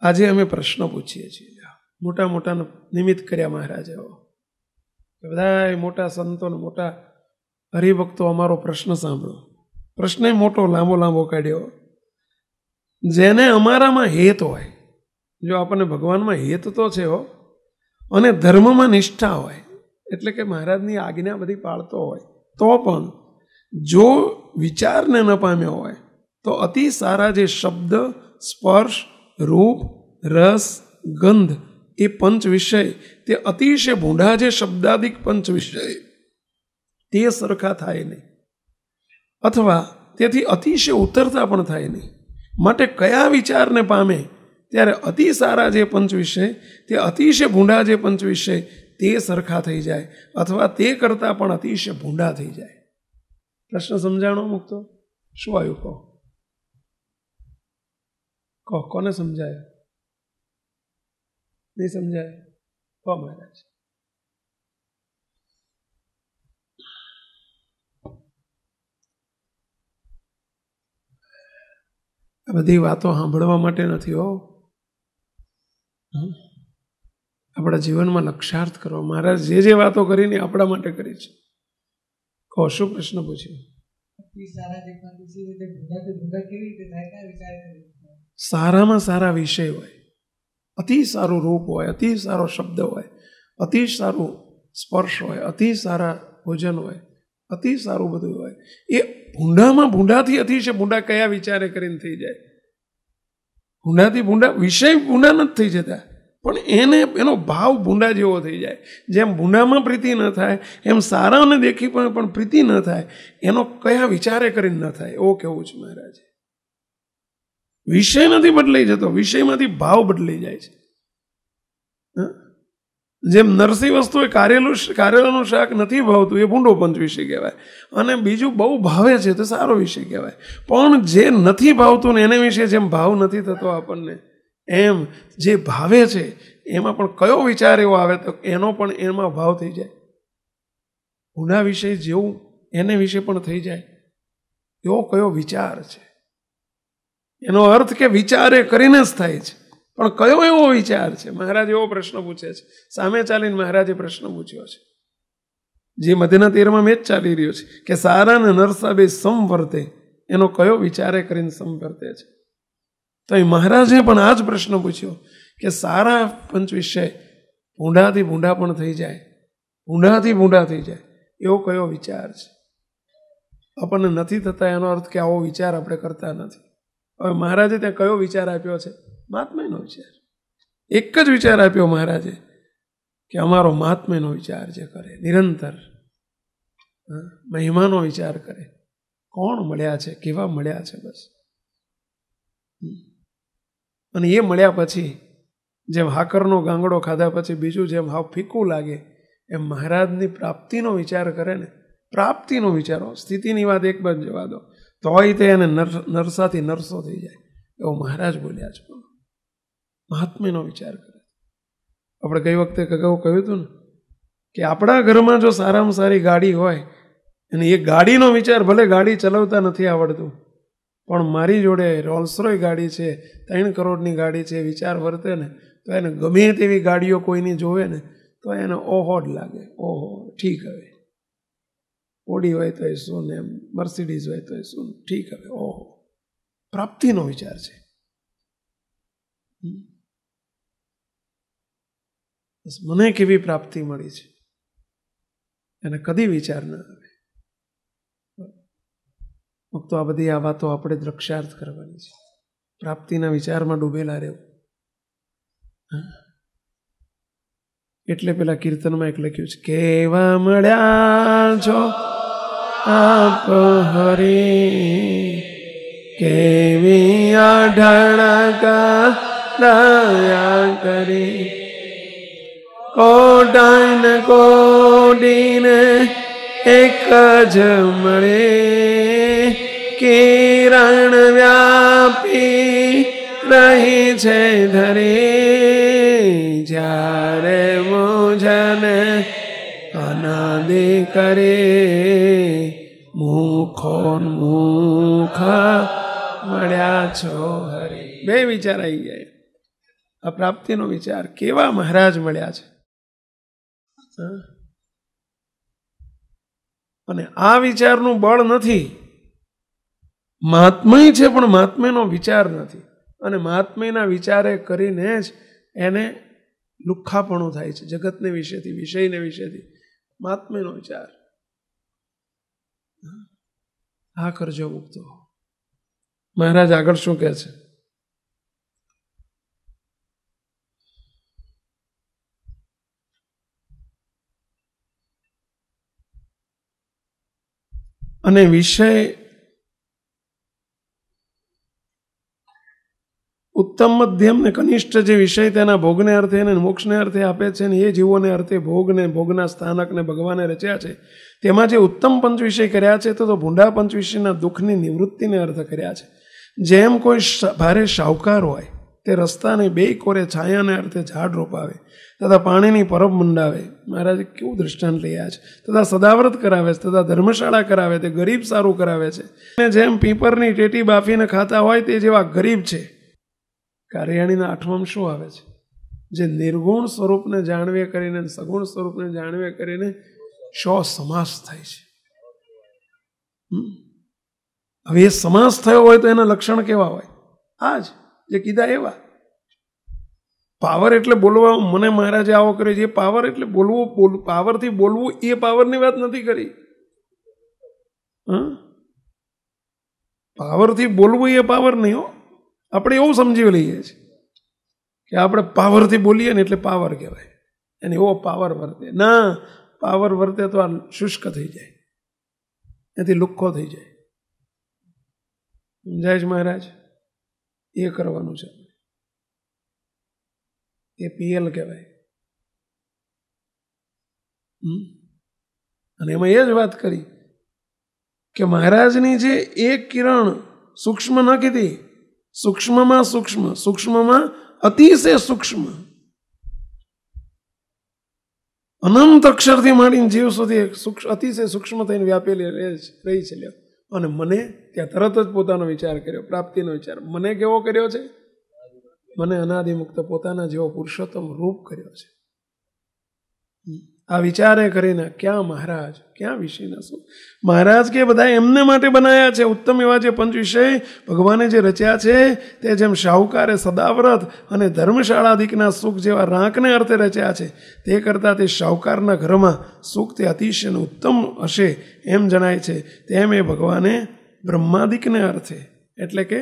[SPEAKER 1] આજે અમે પ્રશ્ન પૂછીએ છીએ મોટા મોટા નિમિત્ત કર્યા મહારાજે બધા મોટા સંતો મોટા હરિભક્તો અમારો પ્રશ્ન સાંભળો પ્રશ્ન મોટો લાંબો લાંબો કાઢ્યો જેને અમારામાં હેત હોય જો આપણને ભગવાનમાં હેત તો છે હો અને ધર્મમાં નિષ્ઠા હોય એટલે કે મહારાજની આજ્ઞા બધી પાળતો હોય તો પણ જો વિચારને ન પામ્યો હોય તો અતિ સારા જે શબ્દ સ્પર્શ રૂપ રસ ગંધ એ પંચ વિષય તે અતિશય ભૂંઢા જે શબ્દાધિક પંચ વિષય તે સરખા થાય નહીં અથવા તેથી અતિશય ઉતરતા પણ થાય નહીં માટે કયા વિચારને પામે ત્યારે અતિ સારા જે પંચ વિષય તે અતિશય ભૂંડા જે પંચ વિષય તે સરખા થઈ જાય અથવા તે કરતાં પણ અતિશય ભૂંડા થઈ જાય પ્રશ્ન સમજાણો મુક્તો શું આવ્યું કહો કહો કોને સમજાય નહીં સમજાય કહો મહારાજ આ બધી વાતો સાંભળવા માટે નથી હો આપણા જીવનમાં લક્ષાર્થ કરો મહારાજ જે જે વાતો કરીને આપણા માટે કરી છે કહો શું પ્રશ્ન પૂછ્યો સારામાં સારા વિષય હોય અતિ સારું રૂપ હોય અતિ સારો શબ્દ હોય અતિ સારું સ્પર્શ હોય અતિ સારા ભોજન હોય અતિ સારું બધું હોય એ ભૂંડામાં ભૂંડાથી અતિશય ભૂંડા કયા વિચારે કરીને થઈ જાય ભૂંડાથી ભૂંડા વિષય ભૂંડા નથી થઈ જતા પણ એને એનો ભાવ ભૂંડા જેવો થઈ જાય જેમ ભૂંડામાં પ્રીતિ ન થાય એમ સારાને દેખી પણ પણ પ્રીતિ ન થાય એનો કયા વિચારે કરીને ન થાય એવો કહેવું છે મહારાજે વિષય નથી બદલાઈ જતો વિષયમાંથી ભાવ બદલાઈ જાય છે હા જેમ નરસિંહ વસ્તુ એ કારેલું કારેલાનું શાક નથી ભાવતું એ ભૂંડો પંચ વિશે કહેવાય અને બીજું બહુ ભાવે છે તો સારો વિષય કહેવાય પણ જે નથી ભાવતું ને એને વિશે જેમ ભાવ નથી થતો આપણને એમ જે ભાવે છે એમાં પણ કયો વિચાર એવો આવે તો એનો પણ એમાં ભાવ થઈ જાય ભૂંડા વિશે જેવું એને વિશે પણ થઈ જાય એવો કયો વિચાર છે એનો અર્થ કે વિચાર એ કરીને જ થાય છે પણ કયો એવો વિચાર છે મહારાજ એવો પ્રશ્ન પૂછે છે સામે ચાલીને મહારાજે પ્રશ્ન પૂછ્યો છે જે મધ્યના તેરમાં મેં જ ચાલી રહ્યો છે કે સારા અને નરસાબે સમવર્તે એનો કયો વિચારે કરીને સમવર્તે છે તો એ મહારાજે પણ આ જ પ્રશ્ન પૂછ્યો કે સારા પંચ વિષય ભૂંડાથી ભૂંડા પણ થઈ જાય ભૂંડાથી ભૂંડા થઈ જાય એવો કયો વિચાર છે આપણને નથી થતા એનો અર્થ કે આવો વિચાર આપણે કરતા નથી હવે મહારાજે ત્યાં કયો વિચાર આપ્યો છે મહાત્માનો વિચાર એક જ વિચાર આપ્યો મહારાજે કે અમારો મહાત્માનો વિચાર જે કરે નિરંતર મહિમાનો વિચાર કરે કોણ મળ્યા છે કેવા મળ્યા છે બસ અને એ મળ્યા પછી જેમ હાકરનો ગાંગડો ખાધા પછી બીજું જેમ હાવ ફીકું લાગે એમ મહારાજની પ્રાપ્તિનો વિચાર કરે ને પ્રાપ્તિનો વિચારો સ્થિતિની વાત એક બાજુ જવા દો તોય તે એને નરસાથી નરસો થઈ જાય એવો મહારાજ બોલ્યા છે બોલો મહાત્મ્યનો વિચાર કરે આપણે ગઈ વખતે અગાઉ કહ્યું હતું ને કે આપણા ઘરમાં જો સારામાં સારી ગાડી હોય અને એ ગાડીનો વિચાર ભલે ગાડી ચલાવતા નથી આવડતું પણ મારી જોડે રોલ્સરોય ગાડી છે ત્રણ કરોડની ગાડી છે વિચાર વર્તે ને તો એને ગમે તેવી ગાડીઓ કોઈની જોવે ને તો એને ઓહોડ લાગે ઓહો ઠીક હવે ઓડી હોય તો એ શું ને મર્સિડીઝ હોય તો એ શું ઠીક હવે ઓહો પ્રાપ્તિનો વિચાર છે મને કેવી પ્રાપ્તિ મળી છે એને કદી વિચાર ન આવે તો આ બધી આ વાતો આપણે દ્રક્ષાર્થ કરવાની છે પ્રાપ્તિના વિચારમાં ડૂબેલા રહેવું એટલે પેલા કીર્તનમાં એક લખ્યું છે કેવા મળ્યા છો આપ હરે કેવી આ કા કરી કોડાય ને કોડીને એક જ મળે કિરણ વ્યાપી રહી છે ધરે જ્યારે મોજન અનાદે કરે મુખોન મુખા મળ્યા છો હરે બે વિચાર આવી ગયા આ પ્રાપ્તિનો વિચાર કેવા મહારાજ મળ્યા છે અને આ વિચારનું બળ નથી મહાત્મય છે પણ મહાત્મ્યનો વિચાર નથી અને મહાત્મ્યના વિચારે કરીને જ એને લુખ્ખાપણું થાય છે જગતને વિશેથી વિષયને વિશેથી મહાત્મ્યનો વિચાર આ કરજો મુક્તો મહારાજ આગળ શું કહે છે અને વિષય ઉત્તમ મધ્યમ ને કનિષ્ઠ જે વિષય તેના ભોગને અર્થે અને મોક્ષને અર્થે આપે છે ને એ જીવોને અર્થે ભોગને ભોગના સ્થાનકને ભગવાને રચ્યા છે તેમાં જે ઉત્તમ પંચ વિષય કર્યા છે તો ભૂંડા પંચ વિષયના દુઃખની નિવૃત્તિને અર્થ કર્યા છે જેમ કોઈ ભારે શાહુકાર હોય તે રસ્તાને બે કોરે છાયાને અર્થે ઝાડ રોપાવે તથા પાણીની પરબ મંડાવે મહારાજ કેવું દ્રષ્ટાંત લઈ આવ્યા છે તથા સદાવ્રત કરાવે છે તથા ધર્મશાળા કરાવે તે ગરીબ સારું કરાવે છે અને જેમ પીપરની ટેટી બાફીને ખાતા હોય તે જેવા ગરીબ છે કાર્યાણીના આઠમામ શું આવે છે જે નિર્ગુણ સ્વરૂપને જાણવે કરીને સગુણ સ્વરૂપને જાણવે કરીને શો સમાસ થાય છે હવે એ સમાસ થયો હોય તો એના લક્ષણ કેવા હોય આ જ જે કીધા એવા પાવર એટલે બોલવા મને મહારાજ આવો કર્યો છે પાવર એટલે બોલવું બોલ પાવરથી બોલવું એ પાવરની વાત નથી કરી પાવરથી બોલવું એ પાવર નહીં હો આપણે એવું સમજી લઈએ છીએ કે આપણે પાવરથી બોલીએ ને એટલે પાવર કહેવાય એને એવો પાવર વર્તે ના પાવર વર્તે તો આ શુષ્ક થઈ જાય એથી લુખ્ખો થઈ જાય જય મહારાજ એ કરવાનું છે એ પીએલ કહેવાય અને એમાં એ જ વાત કરી કે મહારાજની જે એક કિરણ સૂક્ષ્મ ન કીધી સૂક્ષ્મમાં સૂક્ષ્મ સૂક્ષ્મમાં અતિશય સૂક્ષ્મ અનંત અક્ષરથી માંડીને જીવ સુધી અતિશય સૂક્ષ્મ થઈને વ્યાપેલી રહે છે રહી છે લ્યો અને મને ત્યાં તરત જ પોતાનો વિચાર કર્યો પ્રાપ્તિનો વિચાર મને કેવો કર્યો છે મને અનાદિમુક્ત પોતાના જેવો પુરુષોત્તમ રૂપ કર્યો છે આ વિચારે કરીને ક્યાં મહારાજ ક્યાં વિષયના શું મહારાજ કે બધા એમને માટે બનાવ્યા છે ઉત્તમ એવા જે પંચ વિષય ભગવાને જે રચ્યા છે તે જેમ શાહુકારે સદાવ્રત અને ધર્મશાળાધિકના સુખ જેવા રાંકને અર્થે રચ્યા છે તે કરતાં તે શાહુકારના ઘરમાં સુખ તે અતિશયને ઉત્તમ હશે એમ જણાય છે તેમ એ ભગવાને બ્રહ્માદિકને અર્થે એટલે કે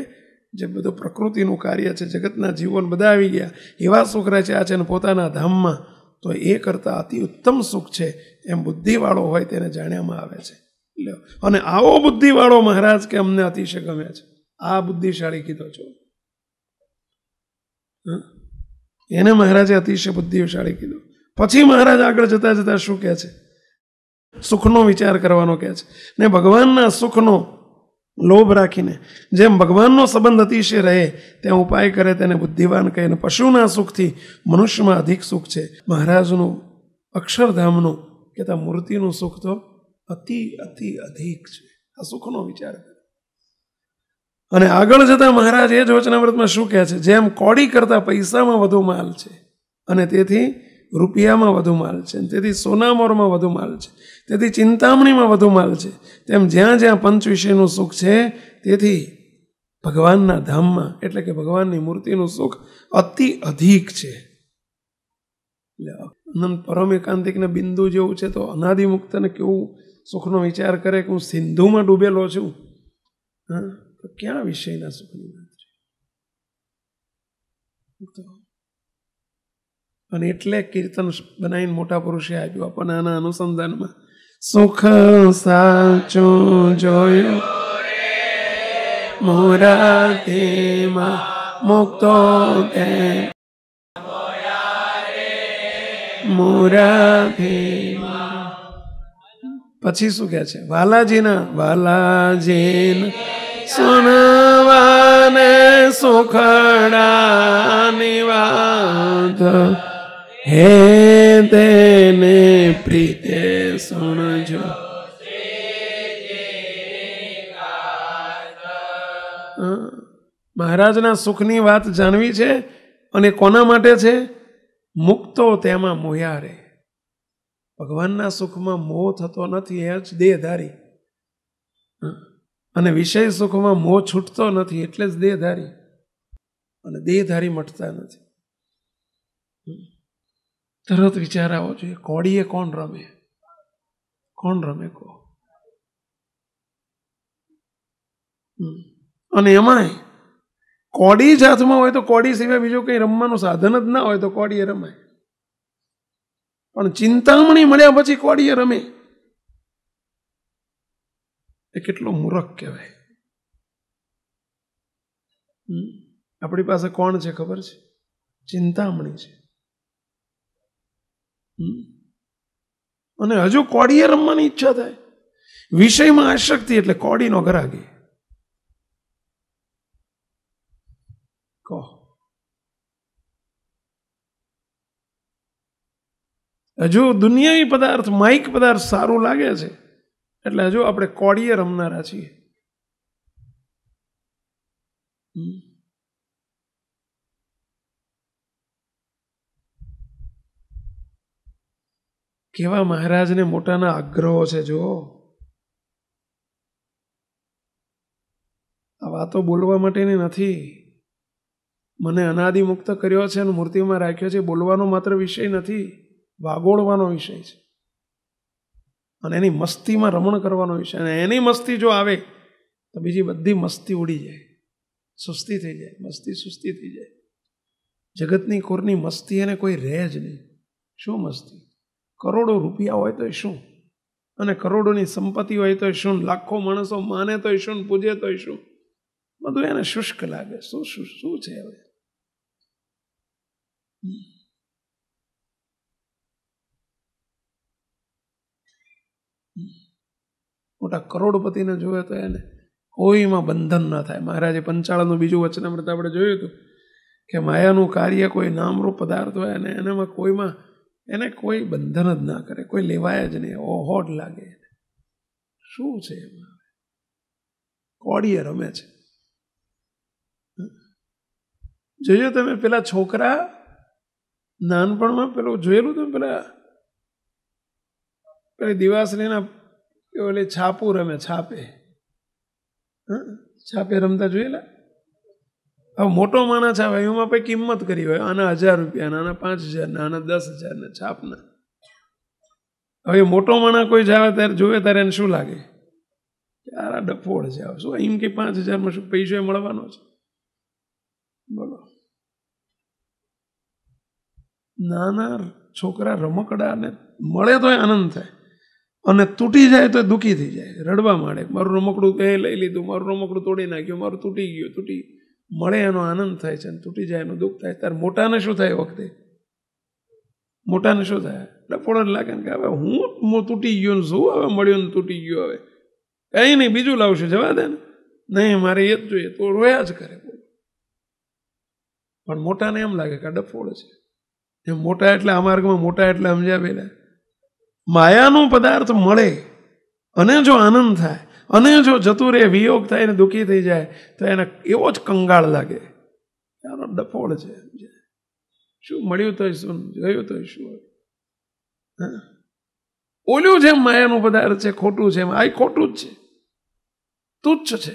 [SPEAKER 1] જે બધું પ્રકૃતિનું કાર્ય છે જગતના જીવન બધા આવી ગયા એવા સુખ રચ્યા છે અને પોતાના ધામમાં તો એ કરતાં અતિ ઉત્તમ સુખ છે એમ બુદ્ધિવાળો હોય તેને જાણ્યામાં આવે છે લ્યો અને આવો બુદ્ધિવાળો મહારાજ કે અમને અતિશય ગમે છે આ બુદ્ધિશાળી કીધો છો એને મહારાજે અતિશય બુદ્ધિશાળી કીધું પછી મહારાજ આગળ જતા જતા શું કહે છે સુખનો વિચાર કરવાનો કહે છે ને ભગવાનના સુખનો લોભ રાખીને જેમ ભગવાનનો સંબંધ અતિશય રહે ત્યાં ઉપાય કરે તેને બુદ્ધિવાન કહે અને પશુના સુખથી મનુષ્યમાં અધિક સુખ છે મહારાજનું અક્ષરધામનું કહેતા મૂર્તિનું સુખ તો અતિ અતિ અધિક છે આ સુખનો વિચાર અને આગળ જતા મહારાજ એ જ વચનામૃતમાં શું કહે છે જેમ કોડી કરતા પૈસામાં વધુ માલ છે અને તેથી રૂપિયામાં વધુ માલ છે તેથી સોનામોરમાં વધુ માલ છે તેથી ચિંતામણીમાં વધુ માલ છે તેમ જ્યાં જ્યાં પંચ વિશેનું સુખ છે તેથી ભગવાનના ધામમાં એટલે કે ભગવાનની મૂર્તિનું સુખ અતિ અધિક છે અનંત એકાંતિકને બિંદુ જેવું છે તો અનાદિમુક્તને કેવું સુખનો વિચાર કરે કે હું સિંધુમાં ડૂબેલો છું હા તો ક્યાં વિષયના સુખની વાત છે અને એટલે કીર્તન બનાવીને મોટા પુરુષે આપ્યું આપણને આના અનુસંધાનમાં સુખ સાચું જોયું મોરાતીમાં મુક્તો તે મોરાતીમાં પછી શું કહે છે વાલાજીના વાલાજીના સુનવાને સુખડાની વાત હે તેને પ્રીતે સુણજો મહારાજના સુખની વાત જાણવી છે અને કોના માટે છે મુક્તો તેમાં મોયા રે ભગવાનના સુખમાં મોહ થતો નથી એ જ દેહધારી અને વિષય સુખમાં મોહ છૂટતો નથી એટલે જ દેહધારી અને દેહધારી મટતા નથી તરત વિચાર આવવો જોઈએ કોડીએ કોણ રમે કોણ રમે કો અને એમાંય કોડી જ હાથમાં હોય તો કોડી સિવાય બીજું કંઈ રમવાનું સાધન જ ના હોય તો કોડીએ રમાય પણ ચિંતામણી મળ્યા પછી કોડીએ રમે એ કેટલો મૂરખ કહેવાય આપણી પાસે કોણ છે ખબર છે ચિંતામણી છે અને હજુ કોડીએ રમવાની ઈચ્છા થાય વિષયમાં આશક્તિ એટલે કોડીનો ઘરાગી કહો હજુ દુનિયાવી પદાર્થ માઇક પદાર્થ સારું લાગે છે એટલે હજુ આપણે કોડીએ રમનારા છીએ હમ કેવા મહારાજને મોટાના આગ્રહો છે જુઓ આ વાતો બોલવા માટેની નથી મને અનાદિ મુક્ત કર્યો છે અને મૂર્તિમાં રાખ્યો છે બોલવાનો માત્ર વિષય નથી વાગોળવાનો વિષય છે અને એની મસ્તીમાં રમણ કરવાનો વિષય અને એની મસ્તી જો આવે તો બીજી બધી મસ્તી ઉડી જાય સુસ્તી થઈ જાય મસ્તી સુસ્તી થઈ જાય જગતની કોરની મસ્તી એને કોઈ રહે જ નહીં શું મસ્તી કરોડો રૂપિયા હોય તોય શું અને કરોડોની સંપત્તિ હોય તોય શું લાખો માણસો માને તોય શું પૂજે તોય શું બધું એને શુષ્ક લાગે શું શું શું છે હવે મોટા કરોડપતિને જોવે તો એને કોઈમાં બંધન ન થાય મહારાજે પંચાળાનું બીજું વચનામૃત આપણે જોયું હતું કે માયાનું કાર્ય કોઈ નામરૂપ પદાર્થ હોય અને એનામાં કોઈમાં એને કોઈ બંધન જ ના કરે કોઈ લેવાય જ નહીં ઓહોડ લાગે શું છે એમાં કોડીએ રમે છે જોયો તમે પેલા છોકરા નાનપણમાં પેલું જોયેલું તમે પેલા પેલી દિવાસરીના ઓલે છાપું રમે છાપે હા છાપે રમતા જોયેલા હવે મોટો માણસ આવે એમાં પછી કિંમત કરી હોય આના હજાર રૂપિયાના આના પાંચ હજારના આના દસ હજારના છાપના હવે મોટો માણસ કોઈ જાવે ત્યારે જોવે ત્યારે એને શું લાગે યાર આ ડફોડ છે શું એમ કે પાંચ હજારમાં શું પૈસો એ મળવાનો છે બોલો નાના છોકરા રમકડાને મળે તો આનંદ થાય અને તૂટી જાય તો દુઃખી થઈ જાય રડવા માંડે મારું રમકડું કહે લઈ લીધું મારું રમકડું તોડી નાખ્યું મારું તૂટી ગયું તૂટી ગયું મળે એનો આનંદ થાય છે અને તૂટી જાય એનું દુઃખ થાય ત્યારે મોટાને શું થાય વખતે મોટાને શું થાય ડફોડો લાગે ને કે હવે હું તૂટી ગયો ને શું હવે મળ્યું ને તૂટી ગયો હવે કંઈ નહીં બીજું લાવશું જવા દે ને નહીં મારે એ જ જોઈએ તો રોયા જ કરે પણ મોટાને એમ લાગે કે ડફોડ છે એમ મોટા એટલે આ માર્ગમાં મોટા એટલે સમજ્યા પેલા માયાનો પદાર્થ મળે અને જો આનંદ થાય અને જો જતું રહે વિયોગ થાય ને દુઃખી થઈ જાય તો એને એવો જ કંગાળ લાગે આનો ડફોળ છે શું મળ્યું તો શું ગયું તો શું હોય ઓલ્યું જેમ માયાનું પદાર્થ છે ખોટું છે એમ આ ખોટું જ છે તુચ્છ છે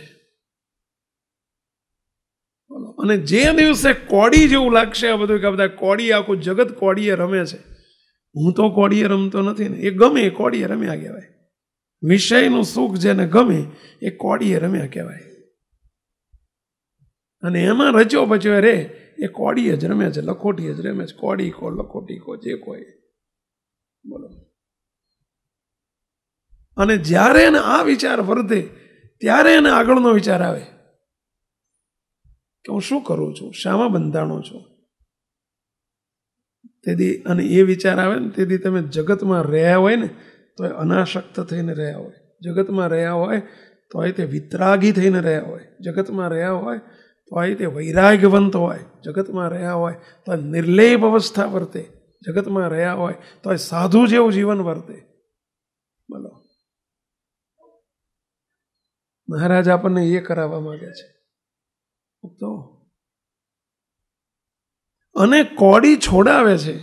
[SPEAKER 1] અને જે દિવસે કોડી જેવું લાગશે આ બધું કે બધા કોડી આખું જગત કોડીએ રમે છે હું તો કોડીએ રમતો નથી ને એ ગમે એ કોડીએ રમ્યા કહેવાય વિષયનું સુખ જેને ગમે એ કોડીએ રમ્યા કહેવાય અને એમાં રચ્યો બચ્યો રે એ કોડીએ જ રમે છે લખોટીએ જ રમે છે કોડી કો લખોટી કો જે કોઈ બોલો અને જ્યારે એને આ વિચાર વર્તે ત્યારે એને આગળનો વિચાર આવે કે હું શું કરું છું શામાં બંધાણો છું તેથી અને એ વિચાર આવે ને તેથી તમે જગતમાં રહ્યા હોય ને તો એ અનાશક્ત થઈને રહ્યા હોય જગતમાં રહ્યા હોય તો એ તે વિતરાગી થઈને રહ્યા હોય જગતમાં રહ્યા હોય તો એ તે વૈરાગ્યવંત હોય જગતમાં રહ્યા હોય તો એ નિર્લેપ અવસ્થા વર્તે જગતમાં રહ્યા હોય તો એ સાધુ જેવું જીવન વર્તે બોલો મહારાજ આપણને એ કરાવવા માંગે છે તો અને કોડી છોડાવે છે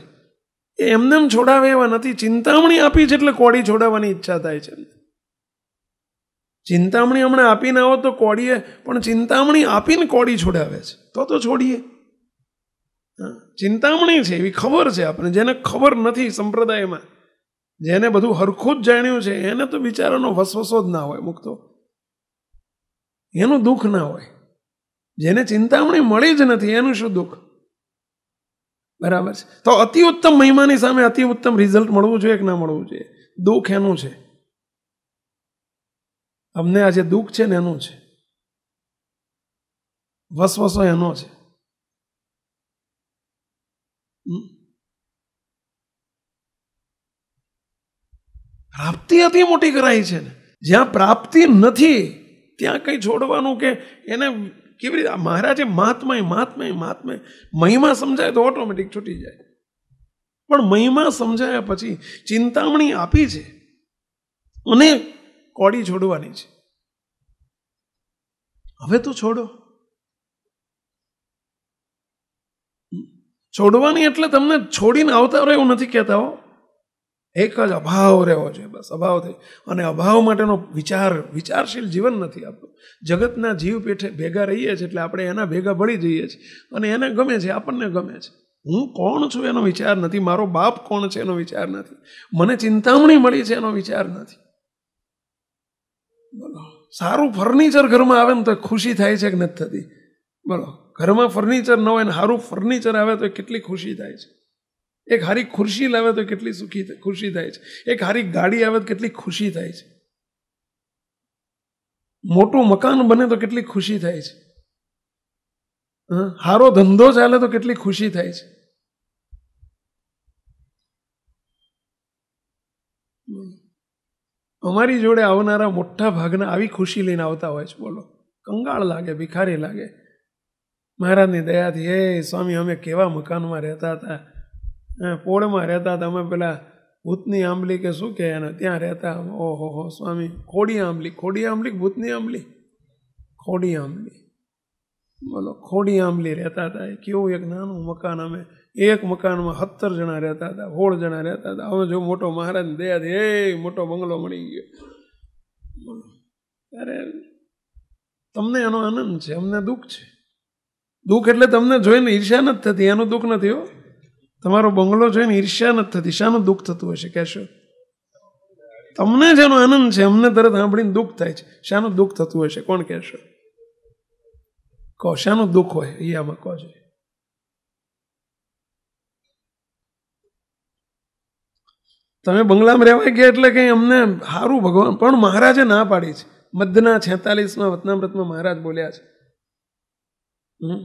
[SPEAKER 1] એ એમનેમ છોડાવે એવા નથી ચિંતામણી આપી છે એટલે કોડી છોડાવવાની ઈચ્છા થાય છે ચિંતામણી હમણાં આપીને આવો તો કોડીએ પણ ચિંતામણી આપીને કોડી છોડાવે છે તો તો છોડીએ ચિંતામણી છે એવી ખબર છે આપણે જેને ખબર નથી સંપ્રદાયમાં જેને બધું હરખું જ જાણ્યું છે એને તો બિચારાનો વસવસો જ ના હોય મુક્તો એનું દુઃખ ના હોય જેને ચિંતામણી મળી જ નથી એનું શું દુઃખ બરાબર છે તો અતિ ઉત્તમ મહિમાની સામે અતિ ઉત્તમ રિઝલ્ટ મળવું જોઈએ કે ના મળવું જોઈએ દુઃખ એનું છે અમને આ જે દુઃખ છે ને એનું છે વસવસો એનો છે પ્રાપ્તિ અતિ મોટી કરાઈ છે ને જ્યાં પ્રાપ્તિ નથી ત્યાં કંઈ છોડવાનું કે એને કેવી રીતે મહારાજે મહાત્મય મહાત્મય મહાત્મય મહિમા સમજાય તો ઓટોમેટિક છૂટી જાય પણ મહિમા સમજાયા પછી ચિંતામણી આપી છે અને કોડી છોડવાની છે હવે તો છોડો છોડવાની એટલે તમને છોડીને આવતા રહે એવું નથી કહેતા હો એક જ અભાવ રહેવો જોઈએ બસ અભાવ થઈ અને અભાવ માટેનો વિચાર વિચારશીલ જીવન નથી આપણું જગતના જીવ પેઠે ભેગા રહીએ છીએ એટલે આપણે એના ભેગા ભળી જઈએ છીએ અને એને ગમે છે આપણને ગમે છે હું કોણ છું એનો વિચાર નથી મારો બાપ કોણ છે એનો વિચાર નથી મને ચિંતામણી મળી છે એનો વિચાર નથી બોલો સારું ફર્નિચર ઘરમાં આવે ને તો ખુશી થાય છે કે નથી થતી બોલો ઘરમાં ફર્નિચર ન હોય ને સારું ફર્નિચર આવે તો કેટલી ખુશી થાય છે એક હારી ખુરશી લાવે તો કેટલી સુખી ખુશી થાય છે એક હારી ગાડી આવે તો કેટલી ખુશી થાય છે મોટું મકાન બને તો કેટલી ખુશી થાય છે હારો ધંધો ચાલે તો કેટલી ખુશી થાય છે અમારી જોડે આવનારા મોટા ભાગના આવી ખુશી લઈને આવતા હોય છે બોલો કંગાળ લાગે ભિખારી લાગે મહારાજની દયાથી હે સ્વામી અમે કેવા મકાનમાં રહેતા હતા પોળમાં રહેતા હતા અમે પેલા ભૂતની આંબલી કે શું કહે એને ત્યાં રહેતા ઓહો હો સ્વામી ખોડી આંબલી ખોડી આંબલી ભૂતની આંબલી ખોડી આંબલી બોલો ખોડી આંબલી રહેતા હતા એ કેવું એક નાનું મકાન અમે એક મકાનમાં સત્તર જણા રહેતા હતા સોળ જણા રહેતા હતા હવે જો મોટો મહારાજ દયાથી એ મોટો બંગલો મળી ગયો બોલો અરે તમને એનો આનંદ છે અમને દુઃખ છે દુઃખ એટલે તમને જોઈને ઈર્ષા નથી થતી એનું દુઃખ નથી હો તમારો બંગલો છે ને ઈર્ષ્યા નથી થતી શાનું દુઃખ થતું હશે કહેશો તમને એનો આનંદ છે અમને તરત સાંભળીને દુઃખ થાય છે શાનું દુઃખ થતું હશે કોણ કહેશો કહો શાનું દુઃખ હોય એ આમાં કહો છે તમે બંગલામાં રહેવા ગયા એટલે કંઈ અમને સારું ભગવાન પણ મહારાજે ના પાડી છે મધના છેતાલીસમાં વતનામ્રતમાં મહારાજ બોલ્યા છે હમ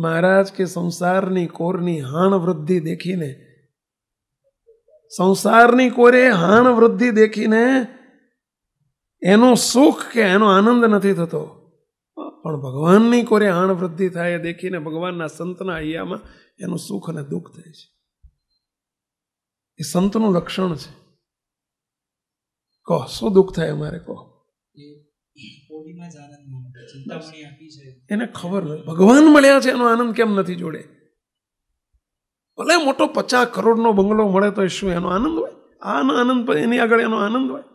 [SPEAKER 1] મહારાજ કે સંસારની કોરની હાણ વૃદ્ધિ દેખીને સંસારની કોરે હાણ વૃદ્ધિ દેખીને એનું સુખ કે એનો આનંદ નથી થતો પણ ભગવાનની કોરે હાણ વૃદ્ધિ થાય દેખીને ભગવાનના સંતના અહીંયામાં એનું સુખ અને દુઃખ થાય છે એ સંતનું લક્ષણ છે કહો શું દુઃખ થાય અમારે કહો એને ખબર ભગવાન મળ્યા છે એનો આનંદ કેમ નથી જોડે ભલે મોટો પચાસ કરોડનો બંગલો મળે તો શું એનો આનંદ હોય આનો આનંદ એની આગળ એનો આનંદ હોય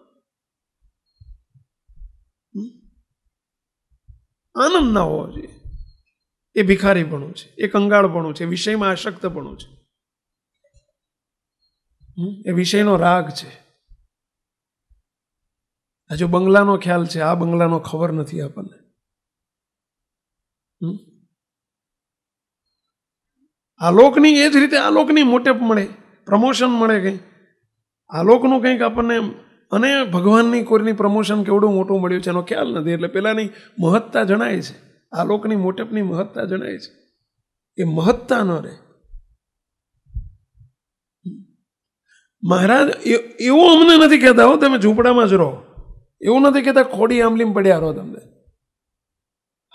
[SPEAKER 1] આનંદ ના હોવો જોઈએ એ ભિખારીપણું છે એ કંગાળપણું છે વિષયમાં આશક્ત આશક્તપણું છે એ વિષયનો રાગ છે હજુ બંગલાનો ખ્યાલ છે આ બંગલાનો ખબર નથી આપણને આલોકની એ જ રીતે આલોકની મોટેપ મળે પ્રમોશન મળે કંઈ આલોકનું કંઈક આપણને અને ભગવાનની કોઈની પ્રમોશન કેવડું મોટું મળ્યું છે એનો ખ્યાલ નથી એટલે પેલાની મહત્તા જણાય છે આલોકની મોટેપની મહત્તા જણાય છે એ મહત્તા ન રહે મહારાજ એવું અમને નથી કહેતા હો તમે ઝૂંપડામાં જ રહો એવું નથી કહેતા ખોડી આંબલીમાં પડ્યા રહો તમને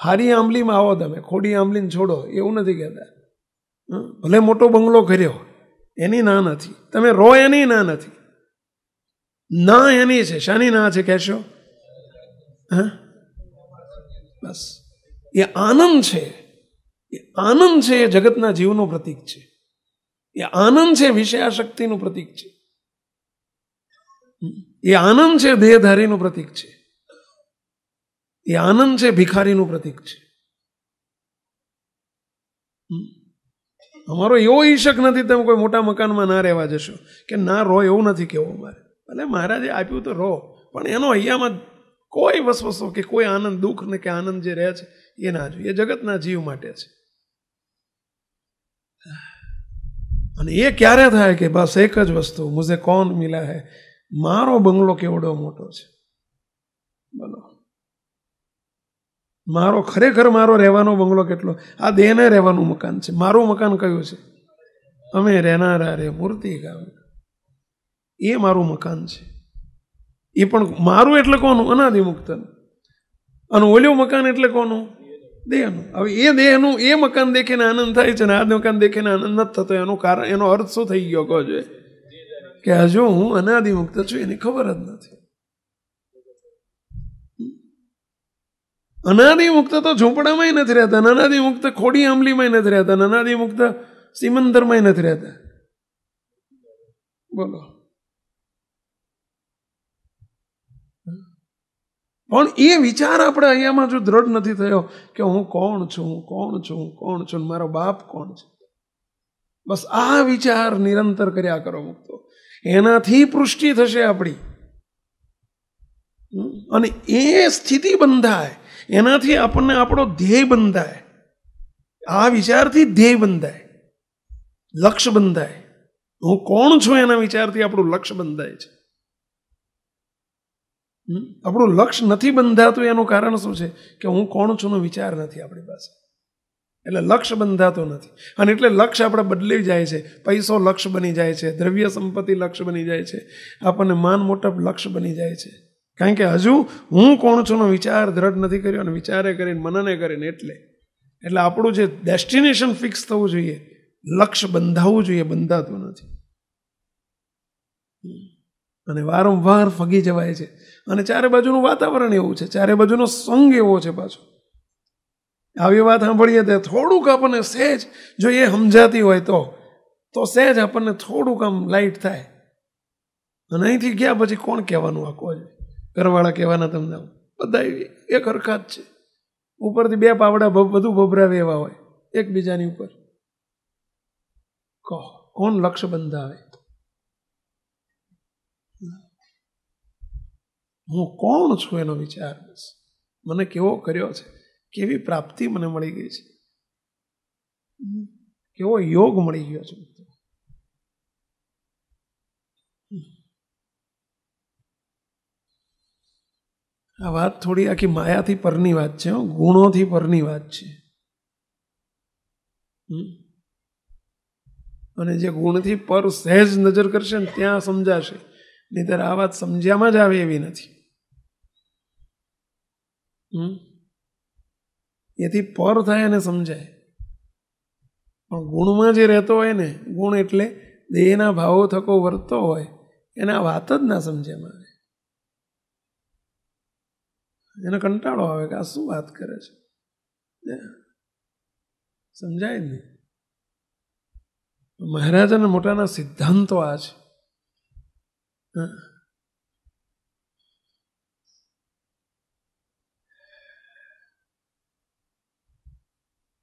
[SPEAKER 1] હારી આંબલીમાં આવો તમે ખોડી આંબલીને છોડો એવું નથી કહેતા ભલે મોટો બંગલો કર્યો એની ના નથી તમે રો એની ના નથી ના એની છે શાની ના છે કહેશો હા બસ એ આનંદ છે એ આનંદ છે એ જગતના જીવનું પ્રતીક છે એ આનંદ છે વિષયાશક્તિનું પ્રતીક છે એ આનંદ છે દેહધારીનું પ્રતીક છે એ આનંદ છે ભિખારીનું પ્રતીક છે અમારો એવો ઈશક નથી તમે કોઈ મોટા મકાનમાં ના રહેવા જશો કે ના રો એવું નથી કહેવું અમારે ભલે મહારાજે આપ્યું તો રો પણ એનો અહીંયામાં કોઈ વસવસો કે કોઈ આનંદ દુઃખ ને કે આનંદ જે રહે છે એ ના જોઈએ એ જગતના જીવ માટે છે અને એ ક્યારે થાય કે બસ એક જ વસ્તુ મુઝે કોણ મિલા હે મારો બંગલો કેવડો મોટો છે બોલો મારો ખરેખર મારો રહેવાનો બંગલો કેટલો આ દેહને રહેવાનું મકાન છે મારું મકાન કયું છે અમે રહેનારા રે મૂર્તિ ગામ એ મારું મકાન છે એ પણ મારું એટલે કોનું અનાદિમુક્તન અને ઓલ્યું મકાન એટલે કોનું દેહનું હવે એ દેહનું એ મકાન દેખીને આનંદ થાય છે ને આ મકાન દેખીને આનંદ નથી થતો એનું કારણ એનો અર્થ શું થઈ ગયો કહો છે કે હજુ હું અનાદિમુક્ત છું એની ખબર જ નથી અનાદિ મુક્ત તો ઝૂંપડામાંય નથી રહેતા અનાદિ મુક્ત ખોડી આંબલીમાંય નથી રહેતા અનાદિ મુક્ત સિમંદરમાંય નથી રહેતા બોલો પણ એ વિચાર આપણે અહીંયામાં જો દ્રઢ નથી થયો કે હું કોણ છું કોણ છું કોણ છું મારો બાપ કોણ છે બસ આ વિચાર નિરંતર કર્યા કરો મુક્તો એનાથી પૃષ્ટિ થશે આપણી અને એ સ્થિતિ બંધાય એનાથી આપણને આપણો ધ્યેય બંધાય આ વિચારથી ધ્યેય બંધાય લક્ષ્ય બંધાય હું કોણ છું એના વિચારથી આપણું લક્ષ્ય બંધાય છે આપણું લક્ષ્ય નથી બંધાતું એનું કારણ શું છે કે હું કોણ છું નો વિચાર નથી આપણી પાસે એટલે લક્ષ્ય બંધાતો નથી અને એટલે લક્ષ્ય આપણે બદલી જાય છે પૈસો લક્ષ્ય બની જાય છે દ્રવ્ય સંપત્તિ લક્ષ્ય બની જાય છે આપણને માન મોટપ લક્ષ્ય બની જાય છે કારણ કે હજુ હું કોણ છુંનો વિચાર દ્રઢ નથી કર્યો અને વિચારે કરીને મનને કરીને એટલે એટલે આપણું જે ડેસ્ટિનેશન ફિક્સ થવું જોઈએ લક્ષ્ય બંધાવવું જોઈએ બંધાતું નથી અને વારંવાર ફગી જવાય છે અને ચારે બાજુનું વાતાવરણ એવું છે ચારે બાજુનો સંગ એવો છે પાછો આવી વાત સાંભળીએ તો થોડુંક આપણને સહેજ જો એ સમજાતી હોય તો તો સહેજ આપણને થોડુંક આમ લાઈટ થાય અને અહીંથી ગયા પછી કોણ કહેવાનું આ કોઈ ઘરવાળા કહેવાના તમને બધા એક હરખા જ છે ઉપરથી બે પાવડા વધુ ભભરાવે એવા હોય એકબીજાની ઉપર કહો કોણ લક્ષ્ય બંધાવે હું કોણ છું એનો વિચાર મને કેવો કર્યો છે કેવી પ્રાપ્તિ મને મળી ગઈ છે કેવો યોગ મળી ગયો છે આ વાત થોડી આખી માયાથી પરની વાત છે ગુણોથી પરની વાત છે અને જે ગુણથી પર સહેજ નજર કરશે ને ત્યાં સમજાશે નહીતર આ વાત સમજ્યામાં જ આવે એવી નથી એથી પર થાય અને સમજાય પણ ગુણમાં જે રહેતો હોય ને ગુણ એટલે દેહના ભાવો થકો વર્તતો હોય એને આ વાત જ ના સમજ્યામાં આવે એને કંટાળો આવે કે આ શું વાત કરે છે સમજાય જ નહીં મહારાજાના મોટાના સિદ્ધાંતો આ છે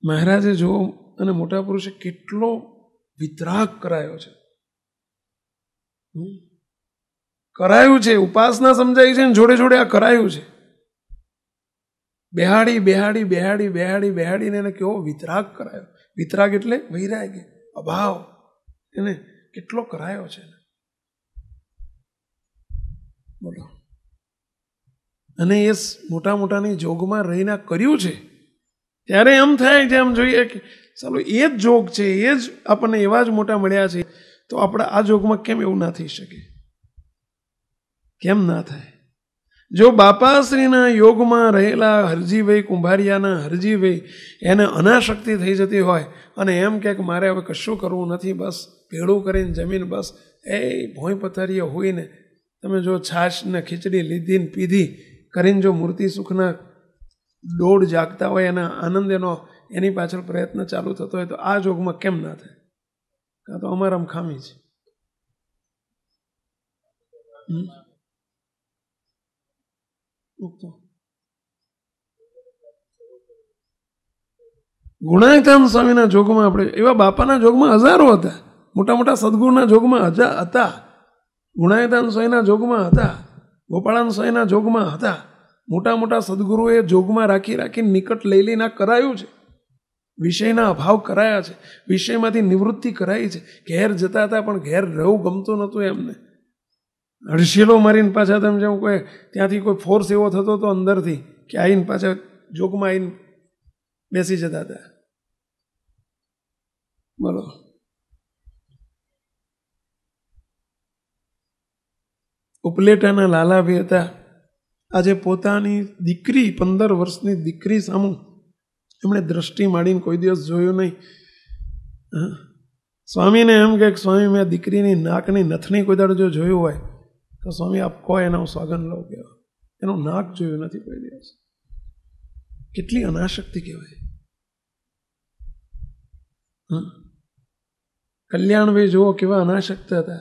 [SPEAKER 1] મહારાજે જોવો અને મોટા પુરુષે કેટલો વિતરાગ કરાયો છે કરાયું છે ઉપાસના સમજાય છે ને જોડે જોડે આ કરાયું છે બેહાડી બેહાડી બેહાડી બેહાડી બેહાડીને એને કેવો વિતરાગ કરાયો વિતરાગ એટલે વૈરાગ્ય અભાવ એને કેટલો કરાયો છે બોલો અને એ મોટા મોટાની જોગમાં રહીને કર્યું છે ત્યારે એમ થાય છે એમ જોઈએ કે ચાલો એ જ જોગ છે એ જ આપણને એવા જ મોટા મળ્યા છે તો આપણે આ જોગમાં કેમ એવું ના થઈ શકે કેમ ના થાય જો બાપાશ્રીના યોગમાં રહેલા હરજીભાઈ કુંભારિયાના હરજીભાઈ એને અનાશક્તિ થઈ જતી હોય અને એમ કે મારે હવે કશું કરવું નથી બસ ભેળું કરીને જમીન બસ એ ભોંય પથારીએ હોઈને તમે જો છાશને ખીચડી લીધીને પીધી કરીને જો મૂર્તિ સુખના દોડ જાગતા હોય એના આનંદ એનો એની પાછળ પ્રયત્ન ચાલુ થતો હોય તો આ યોગમાં કેમ ના થાય કાં તો અમારામાં ખામી છે ગુણાયતાન સ્વામીના જોગમાં આપણે એવા બાપાના જોગમાં હજારો હતા મોટા મોટા સદગુરુના જોગમાં હજાર હતા ગુણાયતાન સ્વામીના જોગમાં હતા ગોપાળાન સ્વામીના જોગમાં હતા મોટા મોટા સદગુરુએ જોગમાં રાખી રાખીને નિકટ લઈ લઈને કરાયું છે વિષયના અભાવ કરાયા છે વિષયમાંથી નિવૃત્તિ કરાઈ છે ઘેર જતા હતા પણ ઘેર રહેવું ગમતું નહોતું એમને હડશીલો મારીને પાછા તમે જેમ કોઈ ત્યાંથી કોઈ ફોર્સ એવો થતો હતો અંદરથી કે આવીને પાછા જોગમાં આવીને બેસી જતા હતા બોલો ઉપલેટાના લાલાભી હતા આજે પોતાની દીકરી પંદર વર્ષની દીકરી સામું એમણે દ્રષ્ટિ માંડીને કોઈ દિવસ જોયું નહીં સ્વામીને એમ કે સ્વામી મેં દીકરીની નાકની નથણી કોઈ દાડો જો જોયું હોય તો સ્વામી આપ કહો એના હું સ્વાગન લઉં કહેવા એનું નાક જોયું નથી કોઈ દિવસ કેટલી અનાશક્તિ કહેવાય કલ્યાણભાઈ જુઓ કેવા અનાશક્ત હતા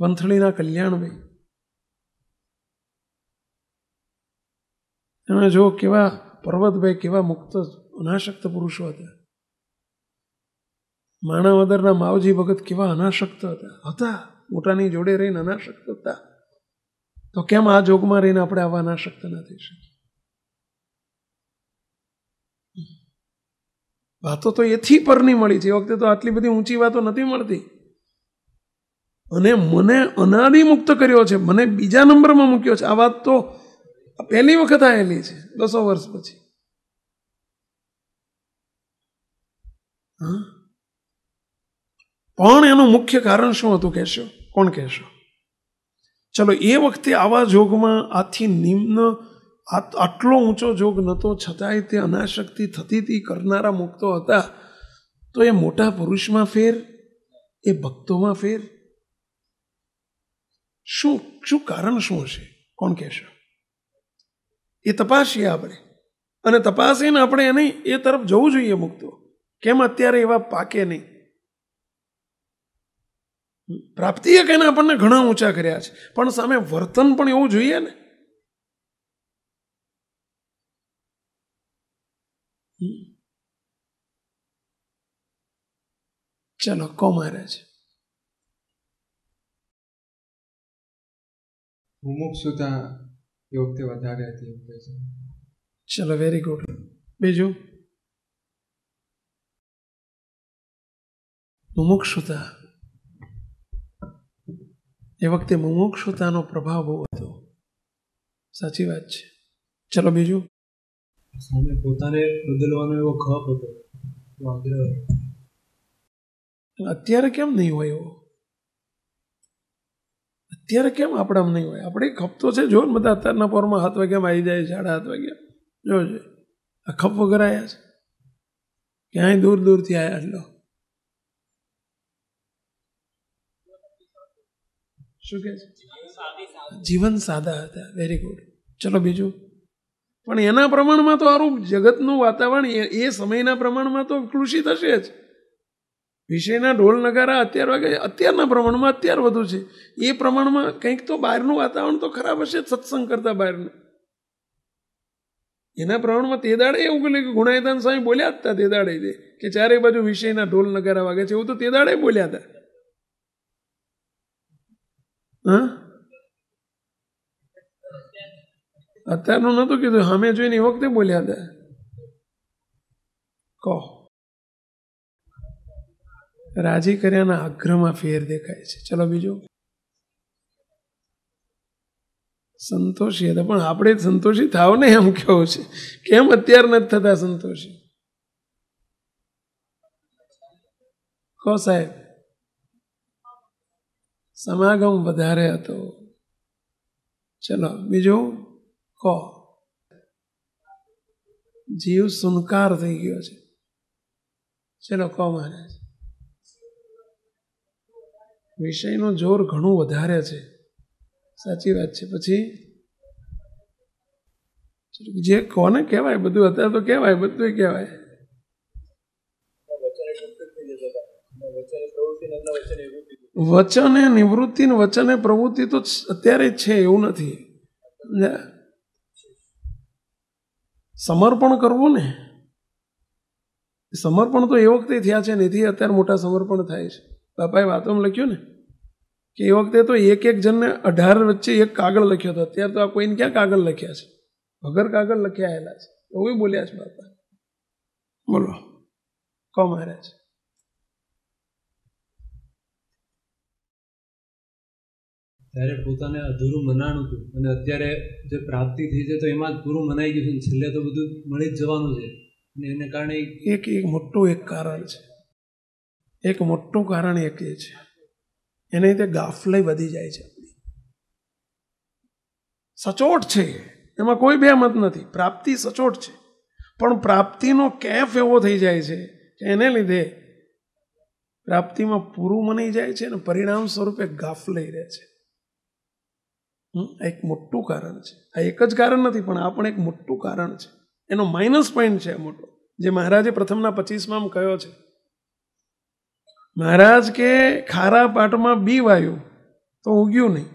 [SPEAKER 1] વંથળીના કલ્યાણભાઈ એમણે જુઓ કેવા પર્વતભાઈ કેવા મુક્ત અનાશક્ત પુરુષો હતા માણાવદરના માવજી ભગત કેવા અનાશક્ત હતા હતા મોટાની જોડે રહીને ના શકતા તો કેમ આ જોગમાં રહીને આપણે આવવા ના શકતા નથી શકીએ વાતો તો એથી પરની મળી છે એ વખતે તો આટલી બધી ઊંચી વાતો નથી મળતી અને મને અનાદિ મુક્ત કર્યો છે મને બીજા નંબરમાં મૂક્યો છે આ વાત તો પહેલી વખત આવેલી છે બસો વર્ષ પછી હા પણ એનું મુખ્ય કારણ શું હતું કહેશો કોણ કહેશો ચલો એ વખતે આવા જોગમાં આથી નિમ્ન આટલો ઊંચો જોગ નહોતો છતાંય તે અનાશક્તિ થતી હતી કરનારા મુક્તો હતા તો એ મોટા પુરુષમાં ફેર એ ભક્તોમાં ફેર શું શું કારણ શું હશે કોણ કહેશો એ તપાસીએ આપણે અને તપાસીને આપણે એને એ તરફ જવું જોઈએ મુક્તો કેમ અત્યારે એવા પાકે નહીં પ્રાપ્તિએ કહીને આપણને ઘણા ઊંચા કર્યા છે પણ સામે વર્તન પણ એવું જોઈએ ને ચલો કો મહારાજ મુમુક્ષુતા એ વખતે વધારે હતી ચલો વેરી ગુડ બીજું મુમુક્ષુતા એ વખતે મુમુક્ષુતાનો પ્રભાવ બહુ હતો સાચી વાત છે ચલો બીજું સામે પોતાને બદલવાનો એવો ખપ હતો અત્યારે કેમ નહીં હોય એવો અત્યારે કેમ આપણામાં નહીં હોય આપણે ખપ તો છે જો ને બધા અત્યારના પોરમાં હાથ વાગ્યામાં આવી જાય સાડા હાથ વાગ્યા જોજે આ ખપ વગર આવ્યા છે ક્યાંય દૂર દૂરથી આવ્યા એટલો શું કહે છે જીવન સાદા હતા વેરી ગુડ ચલો બીજું પણ એના પ્રમાણમાં તો આરું જગતનું વાતાવરણ એ સમયના પ્રમાણમાં તો કૃષિ થશે જ વિષયના ઢોલ નગારા અત્યાર વાગે અત્યારના પ્રમાણમાં અત્યાર વધુ છે એ પ્રમાણમાં કંઈક તો બહારનું વાતાવરણ તો ખરાબ હશે સત્સંગ કરતા બહારનું એના પ્રમાણમાં તે દાડે એવું કે ગુણાયદાન સ્વામી બોલ્યા જ હતા તે દાડે કે ચારે બાજુ વિષયના ઢોલ નગારા વાગે છે એવું તો તે દાડે બોલ્યા હતા અત્યારનું નહોતું કીધું અમે જોઈને એ વખતે બોલ્યા હતા કહો રાજી કર્યાના આગ્રહમાં ફેર દેખાય છે ચલો બીજું સંતોષી હતા પણ આપણે સંતોષી થાવ ને એમ કેવું છે કેમ અત્યાર નથી થતા સંતોષી કહો સાહેબ સમાગમ વધારે હતો ચલો બીજું કહો જીવ સુનકાર થઈ ગયો છે ચલો કહો મહારાજ વિષયનું જોર ઘણું વધારે છે સાચી વાત છે પછી જે કોને કહેવાય બધું અત્યારે તો કહેવાય બધું કહેવાય વચને નિવૃત્તિ ને વચને પ્રવૃત્તિ તો અત્યારે જ છે એવું નથી સમર્પણ કરવું ને સમર્પણ તો એ વખતે થયા છે નથી અત્યારે મોટા સમર્પણ થાય છે બાપાએ વાતોમાં લખ્યું ને કે એ વખતે તો એક એક જણને અઢાર વચ્ચે એક કાગળ લખ્યો હતો અત્યારે તો આ કોઈને ક્યાં કાગળ લખ્યા છે વગર કાગળ લખ્યા આવેલા છે એવું બોલ્યા છે બાપા બોલો કો મહારાજ ત્યારે પોતાને અધૂરું મનાણું હતું અને અત્યારે જે પ્રાપ્તિ થઈ છે તો એમાં જ પૂરું મનાઈ ગયું છે ને છેલ્લે તો બધું મળી જ જવાનું છે અને એને કારણે એક એક મોટું એક કારણ છે એક મોટું કારણ એક એ છે એને લીધે ગાફલઈ વધી જાય છે સચોટ છે એમાં કોઈ બે મત નથી પ્રાપ્તિ સચોટ છે પણ પ્રાપ્તિનો કેફ એવો થઈ જાય છે કે એને લીધે પ્રાપ્તિમાં પૂરું મની જાય છે અને પરિણામ સ્વરૂપે ગાફલઈ રહે છે એક મોટું કારણ છે આ એક જ કારણ નથી પણ આ પણ એક મોટું કારણ છે એનો માઇનસ પોઈન્ટ છે મોટો જે મહારાજે પ્રથમના પચીસમાં કહ્યો છે મહારાજ કે ખારા પાટમાં બી વાયું તો ઉગ્યું નહીં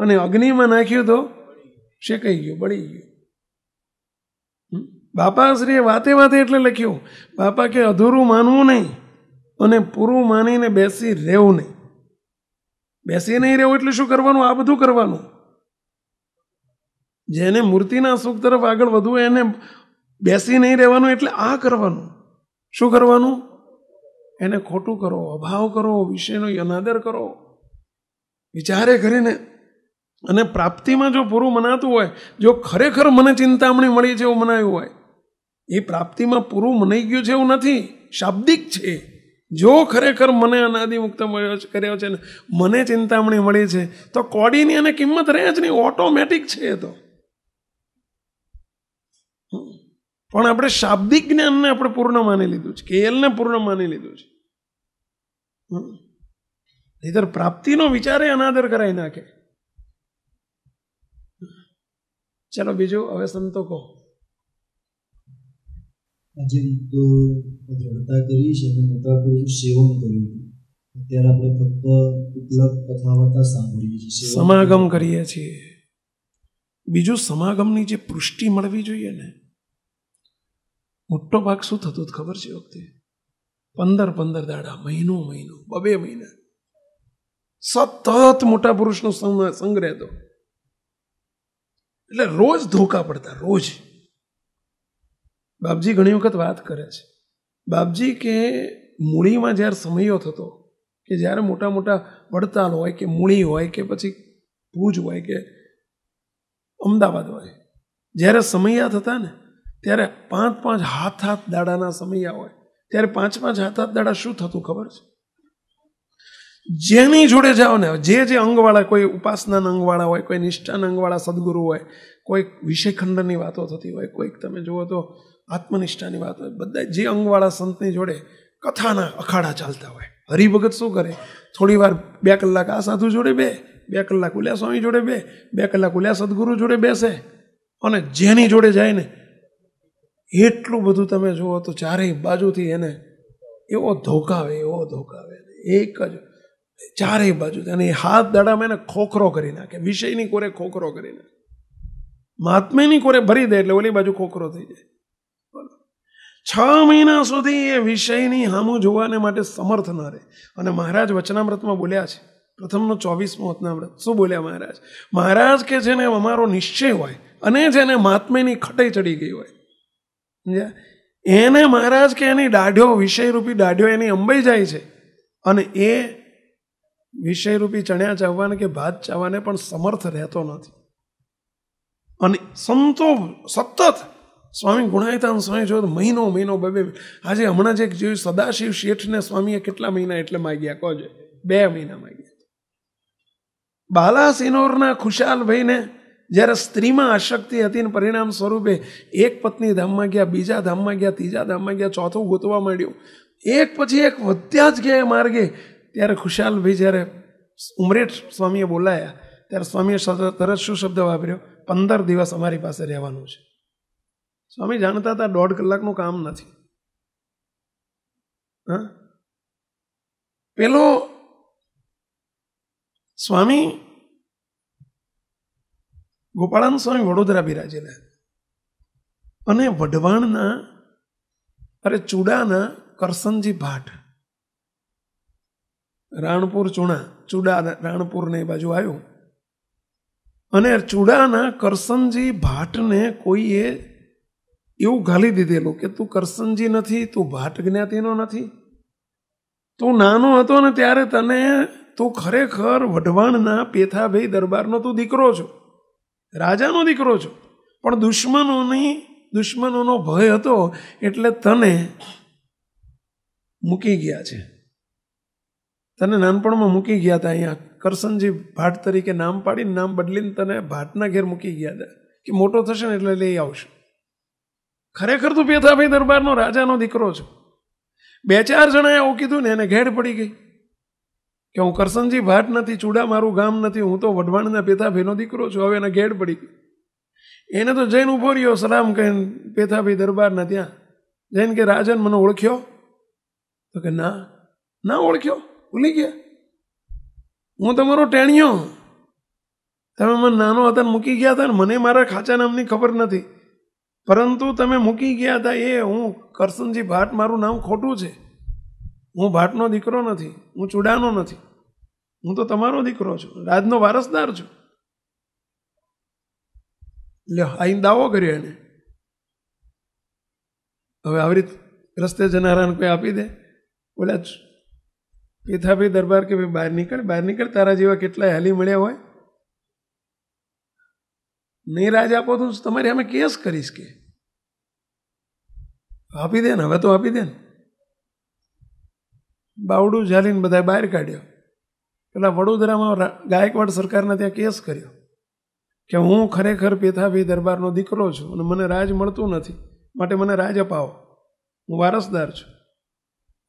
[SPEAKER 1] અને અગ્નિમાં નાખ્યું તો શેકાઈ ગયું બળી ગયું બાપાશ્રીએ વાતે વાતે એટલે લખ્યું બાપા કે અધૂરું માનવું નહીં અને પૂરું માનીને બેસી રહેવું નહીં બેસી નહીં રહેવું એટલે શું કરવાનું આ બધું કરવાનું જેને મૂર્તિના સુખ તરફ આગળ વધવું એને બેસી નહીં રહેવાનું એટલે આ કરવાનું શું કરવાનું એને ખોટું કરો અભાવ કરો વિષયનો અનાદર કરો વિચારે કરીને અને પ્રાપ્તિમાં જો પૂરું મનાતું હોય જો ખરેખર મને ચિંતામણી મળી છે એવું મનાયું હોય એ પ્રાપ્તિમાં પૂરું મનાઈ ગયું છે એવું નથી શાબ્દિક છે જો ખરેખર મને અનાદિ મુક્ત મળ્યો કર્યો છે ને મને ચિંતામણી મળી છે તો કોડીની અને કિંમત રહે જ નહીં ઓટોમેટિક છે એ તો પણ આપણે શાબ્દિક જ્ઞાનને આપણે પૂર્ણ માની લીધું છે કેએલને પૂર્ણ માની લીધું છે નહીતર પ્રાપ્તિનો વિચારે અનાદર કરાવી નાખે ચલો બીજું હવે સંતો કહો આજે તો દ્રઢતા કરી છે અને મોટા પુરુષનું સેવન કર્યું અત્યારે આપણે ફક્ત ઉપલબ્ધ કથાવાર્તા સાંભળીએ છીએ સમાગમ કરીએ છીએ બીજું સમાગમની જે પુષ્ટિ મળવી જોઈએ ને મોટો ભાગ શું થતો ખબર છે વખતે પંદર પંદર દાડા મહિનો મહિનો બબે મહિના સતત મોટા પુરુષનો સંગ રહેતો એટલે રોજ ધોકા પડતા રોજ બાપજી ઘણી વખત વાત કરે છે બાપજી કે મૂળીમાં જ્યારે સમયો થતો કે જ્યારે મોટા મોટા વડતાલ હોય કે મૂળી હોય કે પછી ભૂજ હોય કે અમદાવાદ હોય જ્યારે સમૈયા થતા ને ત્યારે પાંચ પાંચ હાથ હાથ દાડાના સમૈયા હોય ત્યારે પાંચ પાંચ હાથ હાથ દાડા શું થતું ખબર છે જેની જોડે જાઓ ને જે જે અંગવાળા કોઈ ઉપાસના અંગવાળા હોય કોઈ નિષ્ઠાન અંગવાળા સદગુરુ હોય કોઈક વિષયખંડની વાતો થતી હોય કોઈક તમે જુઓ તો આત્મનિષ્ઠાની વાત હોય બધા જે અંગવાળા સંતની જોડે કથાના અખાડા ચાલતા હોય હરિભગત શું કરે થોડી વાર બે કલાક આ સાધુ જોડે બે બે કલાક ઉલ્યા સ્વામી જોડે બે બે કલાક ઉલ્યા સદગુરુ જોડે બેસે અને જેની જોડે જાય ને એટલું બધું તમે જુઓ તો ચારેય બાજુથી એને એવો ધોકાવે એવો ધોકાવે એક જ ચારેય બાજુ અને હાથ દાડામાં એને ખોખરો કરી નાખે વિષયની કોરે ખોખરો કરી નાખે મહાત્મેની કોરે ભરી દે એટલે ઓલી બાજુ ખોખરો થઈ જાય છ મહિના સુધી એ વિષયની હામું જોવાને માટે સમર્થ ન રહે અને મહારાજ વચનામૃતમાં બોલ્યા છે પ્રથમનો ચોવીસમો વચનામૃત શું બોલ્યા મહારાજ મહારાજ કે જેને અમારો નિશ્ચય હોય અને જેને મહાત્મ્યની ખટાઈ ચડી ગઈ હોય સમજ્યા એને મહારાજ કે એની દાઢ્યો વિષયરૂપી દાઢ્યો એની અંબાઈ જાય છે અને એ વિષયરૂપી ચણ્યા ચાવવાને કે ભાત ચાવવાને પણ સમર્થ રહેતો નથી અને સંતો સતત સ્વામી ગુણાયતાન સ્વામી જો મહિનો મહિનો બે બે આજે હમણાં જ એક જોયું સદાશિવ શેઠને સ્વામીએ કેટલા મહિના એટલે માગ્યા કોજે બે મહિના માગ્યા બાલાસિનોરના ખુશાલભાઈને જ્યારે સ્ત્રીમાં આશક્તિ હતી ને પરિણામ સ્વરૂપે એક પત્ની ધામમાં ગયા બીજા ધામમાં ગયા ત્રીજા ધામમાં ગયા ચોથું ગોતવા માંડ્યું એક પછી એક વધ્યા જ ગયા માર્ગે ત્યારે ખુશાલભાઈ જ્યારે ઉમરેઠ સ્વામીએ બોલાયા ત્યારે સ્વામીએ તરત શું શબ્દ વાપર્યો પંદર દિવસ અમારી પાસે રહેવાનું છે સ્વામી જાણતા હતા દોઢ કલાકનું કામ નથી હા પેલો સ્વામી ગોપાળાનંદ સ્વામી વડોદરા બિરાજેલા અને વઢવાણના અરે ચૂડાના કરસનજી ભાટ રાણપુર ચૂણા ચૂડા રાણપુર ને બાજુ આવ્યું અને ચૂડાના કરસનજી ભાટને કોઈએ એવું ઘાલી દીધેલું કે તું કરસનજી નથી તું ભાટ જ્ઞાતિનો નથી તું નાનો હતો ને ત્યારે તને તું ખરેખર વઢવાણના પેથાભાઈ દરબારનો તું દીકરો છો રાજાનો દીકરો છો પણ દુશ્મનોની દુશ્મનોનો ભય હતો એટલે તને મૂકી ગયા છે તને નાનપણમાં મૂકી ગયા હતા અહીંયા કરસનજી ભાટ તરીકે નામ પાડીને નામ બદલીને તને ભાટના ઘેર મૂકી ગયા હતા કે મોટો થશે ને એટલે લઈ આવશે ખરેખર તું પેથાભાઈ દરબારનો રાજાનો દીકરો છો બે ચાર જણાએ એવું કીધું ને એને ઘેડ પડી ગઈ કે હું કરસનજી ભાટ નથી ચૂડા મારું ગામ નથી હું તો વઢવાણના પેથાભાઈનો દીકરો છું હવે એને ઘેડ પડી ગઈ એને તો જૈન ઉભો રહ્યો સલામ કહીને પેથાભાઈ દરબારના ત્યાં જૈન કે રાજન મને ઓળખ્યો તો કે ના ના ઓળખ્યો ભૂલી ગયા હું તમારો ટેણિયો તમે મને નાનો હતા મૂકી ગયા હતા ને મને મારા ખાચા નામની ખબર નથી પરંતુ તમે મૂકી ગયા હતા એ હું કરસનજી ભાટ મારું નામ ખોટું છે હું ભાટનો દીકરો નથી હું ચૂડાનો નથી હું તો તમારો દીકરો છું રાજનો વારસદાર છું એટલે આઈન દાવો કર્યો એને હવે આવી રીત રસ્તે જનારાને કોઈ આપી દે બોલ્યા પીથાભાઈ દરબાર કે ભાઈ બહાર નીકળ બહાર નીકળ તારા જેવા કેટલાય હાલી મળ્યા હોય નહીં રાજ આપો તો તમારી અમે કેસ કરીશ કે આપી દે ને હવે તો આપી દે ને બાવડું ઝાલીને બધા બહાર કાઢ્યો પેલા વડોદરામાં ગાયકવાડ સરકારના ત્યાં કેસ કર્યો કે હું ખરેખર પેથાભાઈ દરબારનો દીકરો છું અને મને રાજ મળતું નથી માટે મને રાજ અપાવો હું વારસદાર છું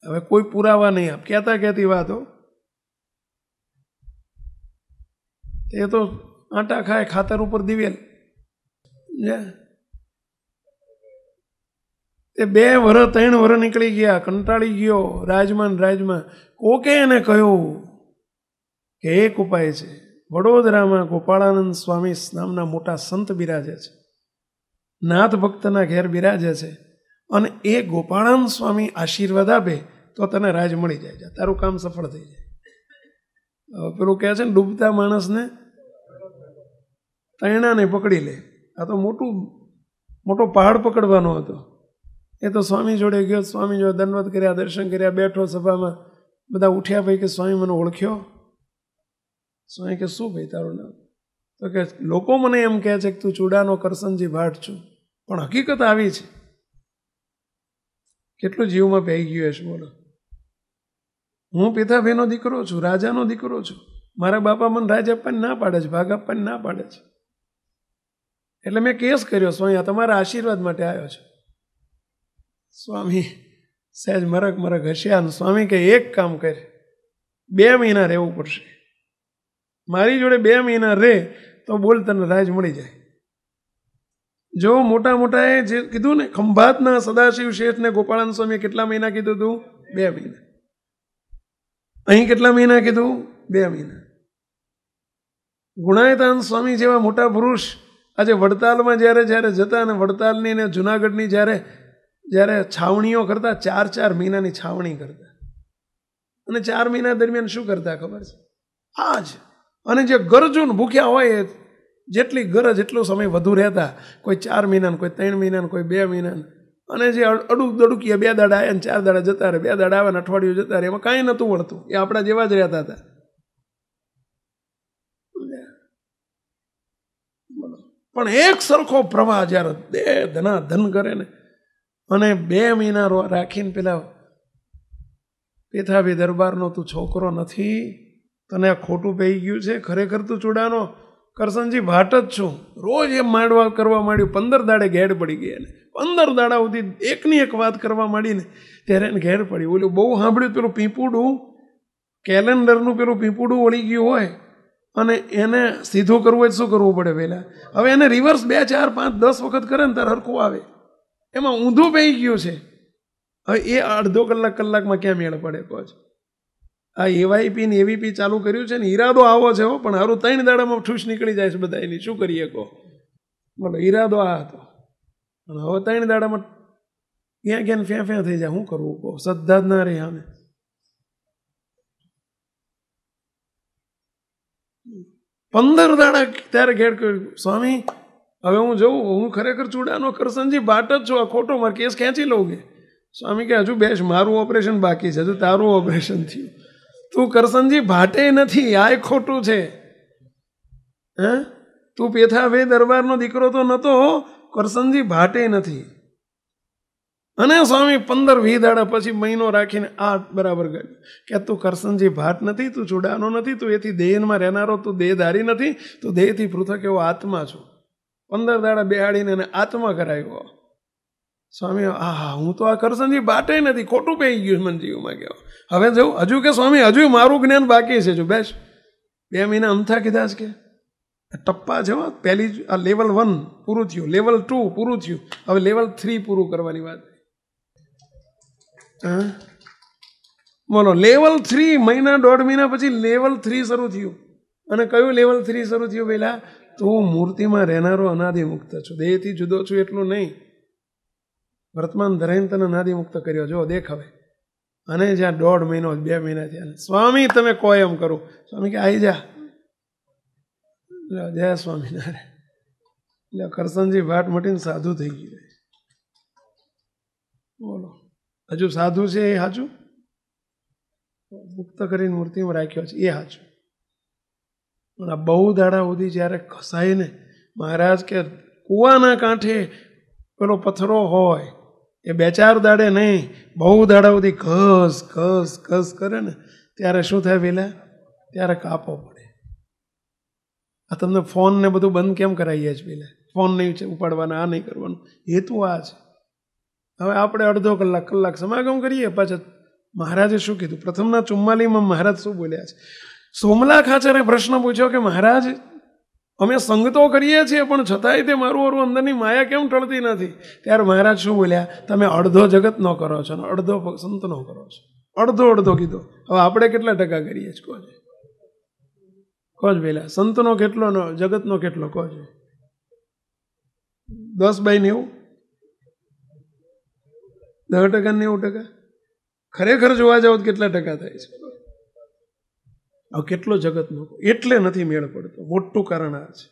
[SPEAKER 1] હવે કોઈ પુરાવા નહીં આપ કહેતા કહેતી વાતો એ તો આંટા ખાય ખાતર ઉપર દિવેલ તે બે વર ત્રણ વર નીકળી ગયા કંટાળી ગયો રાજમાન રાજમાં કોકે એને કહ્યું કે એક ઉપાય છે વડોદરામાં ગોપાળાનંદ સ્વામી નામના મોટા સંત બિરાજે છે નાથ ભક્તના ઘેર બિરાજે છે અને એ ગોપાળાનંદ સ્વામી આશીર્વાદ આપે તો તને રાજ મળી જાય છે તારું કામ સફળ થઈ જાય પેલું કહે છે ને ડૂબતા માણસને તૈણાને પકડી લે આ તો મોટું મોટો પહાડ પકડવાનો હતો એ તો સ્વામી જોડે ગયો સ્વામી જોડે દંડવત કર્યા દર્શન કર્યા બેઠો સભામાં બધા ઉઠ્યા ભાઈ કે સ્વામી મને ઓળખ્યો સ્વામી કે શું ભાઈ તારું નામ તો કે લોકો મને એમ કહે છે કે તું ચૂડાનો કરસનજી ભાટ છું પણ હકીકત આવી છે કેટલું જીવમાં પહેરી ગયું હશે બોલો હું પિતાભાઈનો દીકરો છું રાજાનો દીકરો છું મારા બાપા મને રાજ આપવાની ના પાડે છે ભાગ આપવાની ના પાડે છે એટલે મેં કેસ કર્યો સ્વામી તમારા આશીર્વાદ માટે આવ્યો છે સ્વામી સહેજ મરક મરક હસ્યા સ્વામી કે એક કામ કરે બે મહિના રહેવું પડશે મારી જોડે બે મહિના રહે તો બોલ તને રાજ મળી જાય જો મોટા મોટાએ જે કીધું ને ખંભાતના સદાશિવ શેઠને ગોપાળાન સ્વામીએ કેટલા મહિના કીધું હતું બે મહિના અહીં કેટલા મહિના કીધું બે મહિના ગુણાયતાન સ્વામી જેવા મોટા પુરુષ આજે વડતાલમાં જ્યારે જ્યારે જતા અને વડતાલની ને જુનાગઢની જ્યારે જ્યારે છાવણીઓ કરતા ચાર ચાર મહિનાની છાવણી કરતા અને ચાર મહિના દરમિયાન શું કરતા ખબર છે આ જ અને જે ગરજુન ભૂખ્યા હોય જેટલી ગરજ એટલો સમય વધુ રહેતા કોઈ ચાર મહિનાને કોઈ ત્રણ મહિનાને કોઈ બે મહિનાને અને જે અડુક દડુકીએ બે દાડા આવ્યા ને ચાર દાડા જતા રહે બે દાડા આવે ને અઠવાડિયું જતા રહે એમાં કાંઈ નહોતું વળતું એ આપણા જેવા જ રહેતા હતા પણ એક સરખો પ્રવાહ જ્યારે બે ધના ધન કરે ને અને બે મહિના રાખીને પેલા પેથાભી દરબારનો તું છોકરો નથી તને આ ખોટું પહી ગયું છે ખરેખર તું ચૂડાનો કરસનજી ભાટ જ છું રોજ એમ માંડવા કરવા માંડ્યું પંદર દાડે ઘેર પડી ગઈ એને પંદર દાડા સુધી એકની એક વાત કરવા માંડીને ત્યારે એને ઘેર પડી ઓલું બહુ સાંભળ્યું પેલું પીંપુડું કેલેન્ડરનું પેલું પીપુડું વળી ગયું હોય અને એને સીધો કરવો હોય તો શું કરવું પડે પહેલાં હવે એને રિવર્સ બે ચાર પાંચ દસ વખત કરે ને ત્યારે હરખું આવે એમાં ઊંધું પહી ગયું છે હવે એ અડધો કલાક કલાકમાં ક્યાં મેળ પડે કોચ આ એવાયપી ને એવીપી ચાલુ કર્યું છે ને ઈરાદો આવો છે હો પણ હારું ત્રણ દાડામાં ઠૂસ નીકળી જાય છે બધા એની શું કરીએ કહો બોલો ઈરાદો આ હતો પણ હવે ત્રણ દાડામાં ક્યાં ક્યાં ફ્યાં ફ્યાં થઈ જાય શું કરવું કહો શ્રદ્ધા જ ના રહી અમે પંદર દાડા ત્યારે ઘેર કર્યું સ્વામી હવે હું જઉં હું ખરેખર ચૂડાનો કરસનજી બાટ જ છું આ ખોટો મારે કેસ ખેંચી લઉં કે સ્વામી કે હજુ બેસ મારું ઓપરેશન બાકી છે હજુ તારું ઓપરેશન થયું તું કરસનજી ભાટે નથી આ ખોટું છે હે તું પેથા વે દરબારનો દીકરો તો નહોતો કરસનજી ભાટે નથી અને સ્વામી પંદર વી દાડા પછી મહિનો રાખીને આ બરાબર ગયું કે તું કરસનજી ભાટ નથી તું ચૂડાનો નથી તું એથી દેહનમાં રહેનારો તું દેહધારી નથી તું દેહથી પૃથક એવો આત્મા છું પંદર દાડા બેહાડીને એને આત્મા કરાવ્યો સ્વામી આ હા હું તો આ કરસનજી ભાટે નથી ખોટું પહી ગયું મને જીવમાં કહેવા હવે જવું હજુ કે સ્વામી હજુ મારું જ્ઞાન બાકી છે જો બેસ બે મહિના અમથા કીધા છે કે ટપ્પા જેવા પહેલી આ લેવલ વન પૂરું થયું લેવલ ટુ પૂરું થયું હવે લેવલ થ્રી પૂરું કરવાની વાત બોલો લેવલ થ્રી મહિના દોઢ મહિના પછી લેવલ થ્રી શરૂ થયું અને કયું લેવલ થ્રી શરૂ થયું પહેલાં તું મૂર્તિમાં રહેનારો અનાદિમુક્ત છું દેહથી જુદો છું એટલું નહીં વર્તમાન ધરાઈને તને અનાદિમુક્ત કર્યો જો દેખ હવે અને જ્યાં દોઢ મહિનો બે મહિના થયા સ્વામી તમે કહો એમ કરો સ્વામી કે આવી જા જય સ્વામિનારાયણ એટલે કરસનજી ભાટ મટીને સાધુ થઈ ગયું બોલો હજુ સાધુ છે એ સાચું મુક્ત કરીને મૂર્તિમાં રાખ્યો છે એ સાચું પણ આ બહુ દાડા સુધી જ્યારે ને મહારાજ કે કૂવાના કાંઠે પેલો પથરો હોય એ બે ચાર દાડે નહીં બહુ દાડા સુધી ઘસ ઘસ ઘસ કરે ને ત્યારે શું થાય પેલા ત્યારે કાપો પડે આ તમને ફોનને બધું બંધ કેમ કરાવીએ છીએ પેલા ફોન નહીં ઉપાડવાના આ નહીં કરવાનું હેતુ આ છે હવે આપણે અડધો કલાક કલાક સમાગમ કરીએ પાછા મહારાજે શું કીધું પ્રથમના ચુમ્માલીમાં મહારાજ શું બોલ્યા છે સોમલા ખાચરે પ્રશ્ન પૂછ્યો કે મહારાજ અમે સંગતો કરીએ છીએ પણ છતાંય તે મારું મારું અંદરની માયા કેમ ટળતી નથી ત્યારે મહારાજ શું બોલ્યા તમે અડધો જગતનો કરો છો અને અડધો સંતનો કરો છો અડધો અડધો કીધો હવે આપણે કેટલા ટકા કરીએ છીએ કોજે કોજ ભેલા સંતનો કેટલો જગતનો કેટલો કોજે દસ બાય નેવું દસ ટકા નેવું ટકા ખરેખર જોવા જાઓ કેટલા ટકા થાય છે હવે કેટલો જગતનો એટલે નથી મેળ પડતો મોટું કારણ આ છે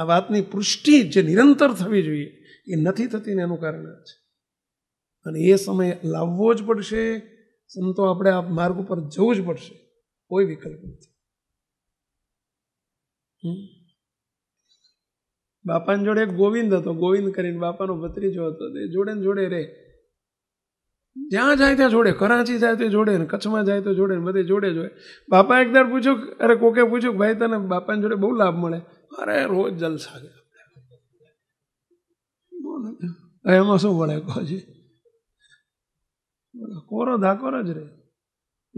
[SPEAKER 1] આ વાતની પૃષ્ટિ જે નિરંતર થવી જોઈએ એ નથી થતી ને એનું કારણ આ છે અને એ સમય લાવવો જ પડશે સંતો આપણે આ માર્ગ ઉપર જવું જ પડશે કોઈ વિકલ્પ નથી બાપાની જોડે એક ગોવિંદ હતો ગોવિંદ કરીને બાપાનો ભત્રીજો હતો તે જોડે ને જોડે રહે જ્યાં જાય ત્યાં જોડે કરાંચી જાય તે જોડે ને કચ્છમાં જાય તો જોડે ને બધે જોડે જ હોય બાપા એકદાર પૂછ્યું અરે કોકે પૂછ્યું કે ભાઈ તને બાપાની જોડે બહુ લાભ મળે અરે રોજ જલસા ગયા એમાં શું વળે કોજી કોરો ધાકોર જ રહે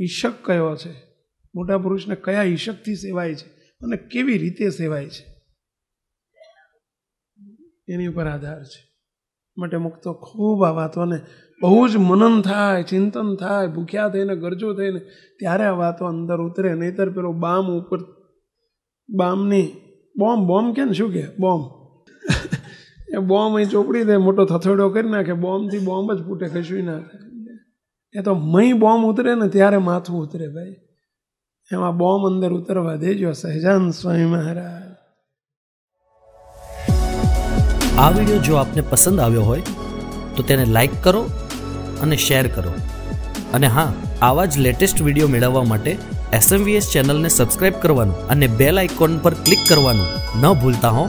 [SPEAKER 1] ઈશક કયો છે મોટા પુરુષને કયા ઈશકથી સેવાય છે અને કેવી રીતે સેવાય છે એની ઉપર આધાર છે માટે તો ખૂબ આ વાતોને બહુ જ મનન થાય ચિંતન થાય ભૂખ્યા થઈને ગરજો થઈને ત્યારે આ વાતો અંદર ઉતરે નહીતર પેલો બામ ઉપર બામની બોમ્બ બોમ્બ કે ને શું કે બોમ્બ એ બોમ્બ અહીં ચોપડી દે મોટો થથોડો કરી નાખે બોમ્બથી બોમ્બ જ ફૂટે ખસવી નાખે એ તો મહી બોમ્બ ઉતરે ને ત્યારે માથું ઉતરે ભાઈ એમાં બોમ્બ અંદર ઉતરવા દેજો સહેજાન સ્વામી મહારાજ આ વિડીયો જો આપને પસંદ આવ્યો હોય તો તેને લાઈક કરો અને શેર કરો અને હા આવા જ લેટેસ્ટ વિડીયો મેળવવા માટે એસએમવીએસ ચેનલને સબસ્ક્રાઇબ કરવાનું અને બેલ આઇકોન પર ક્લિક કરવાનું ન ભૂલતા હોં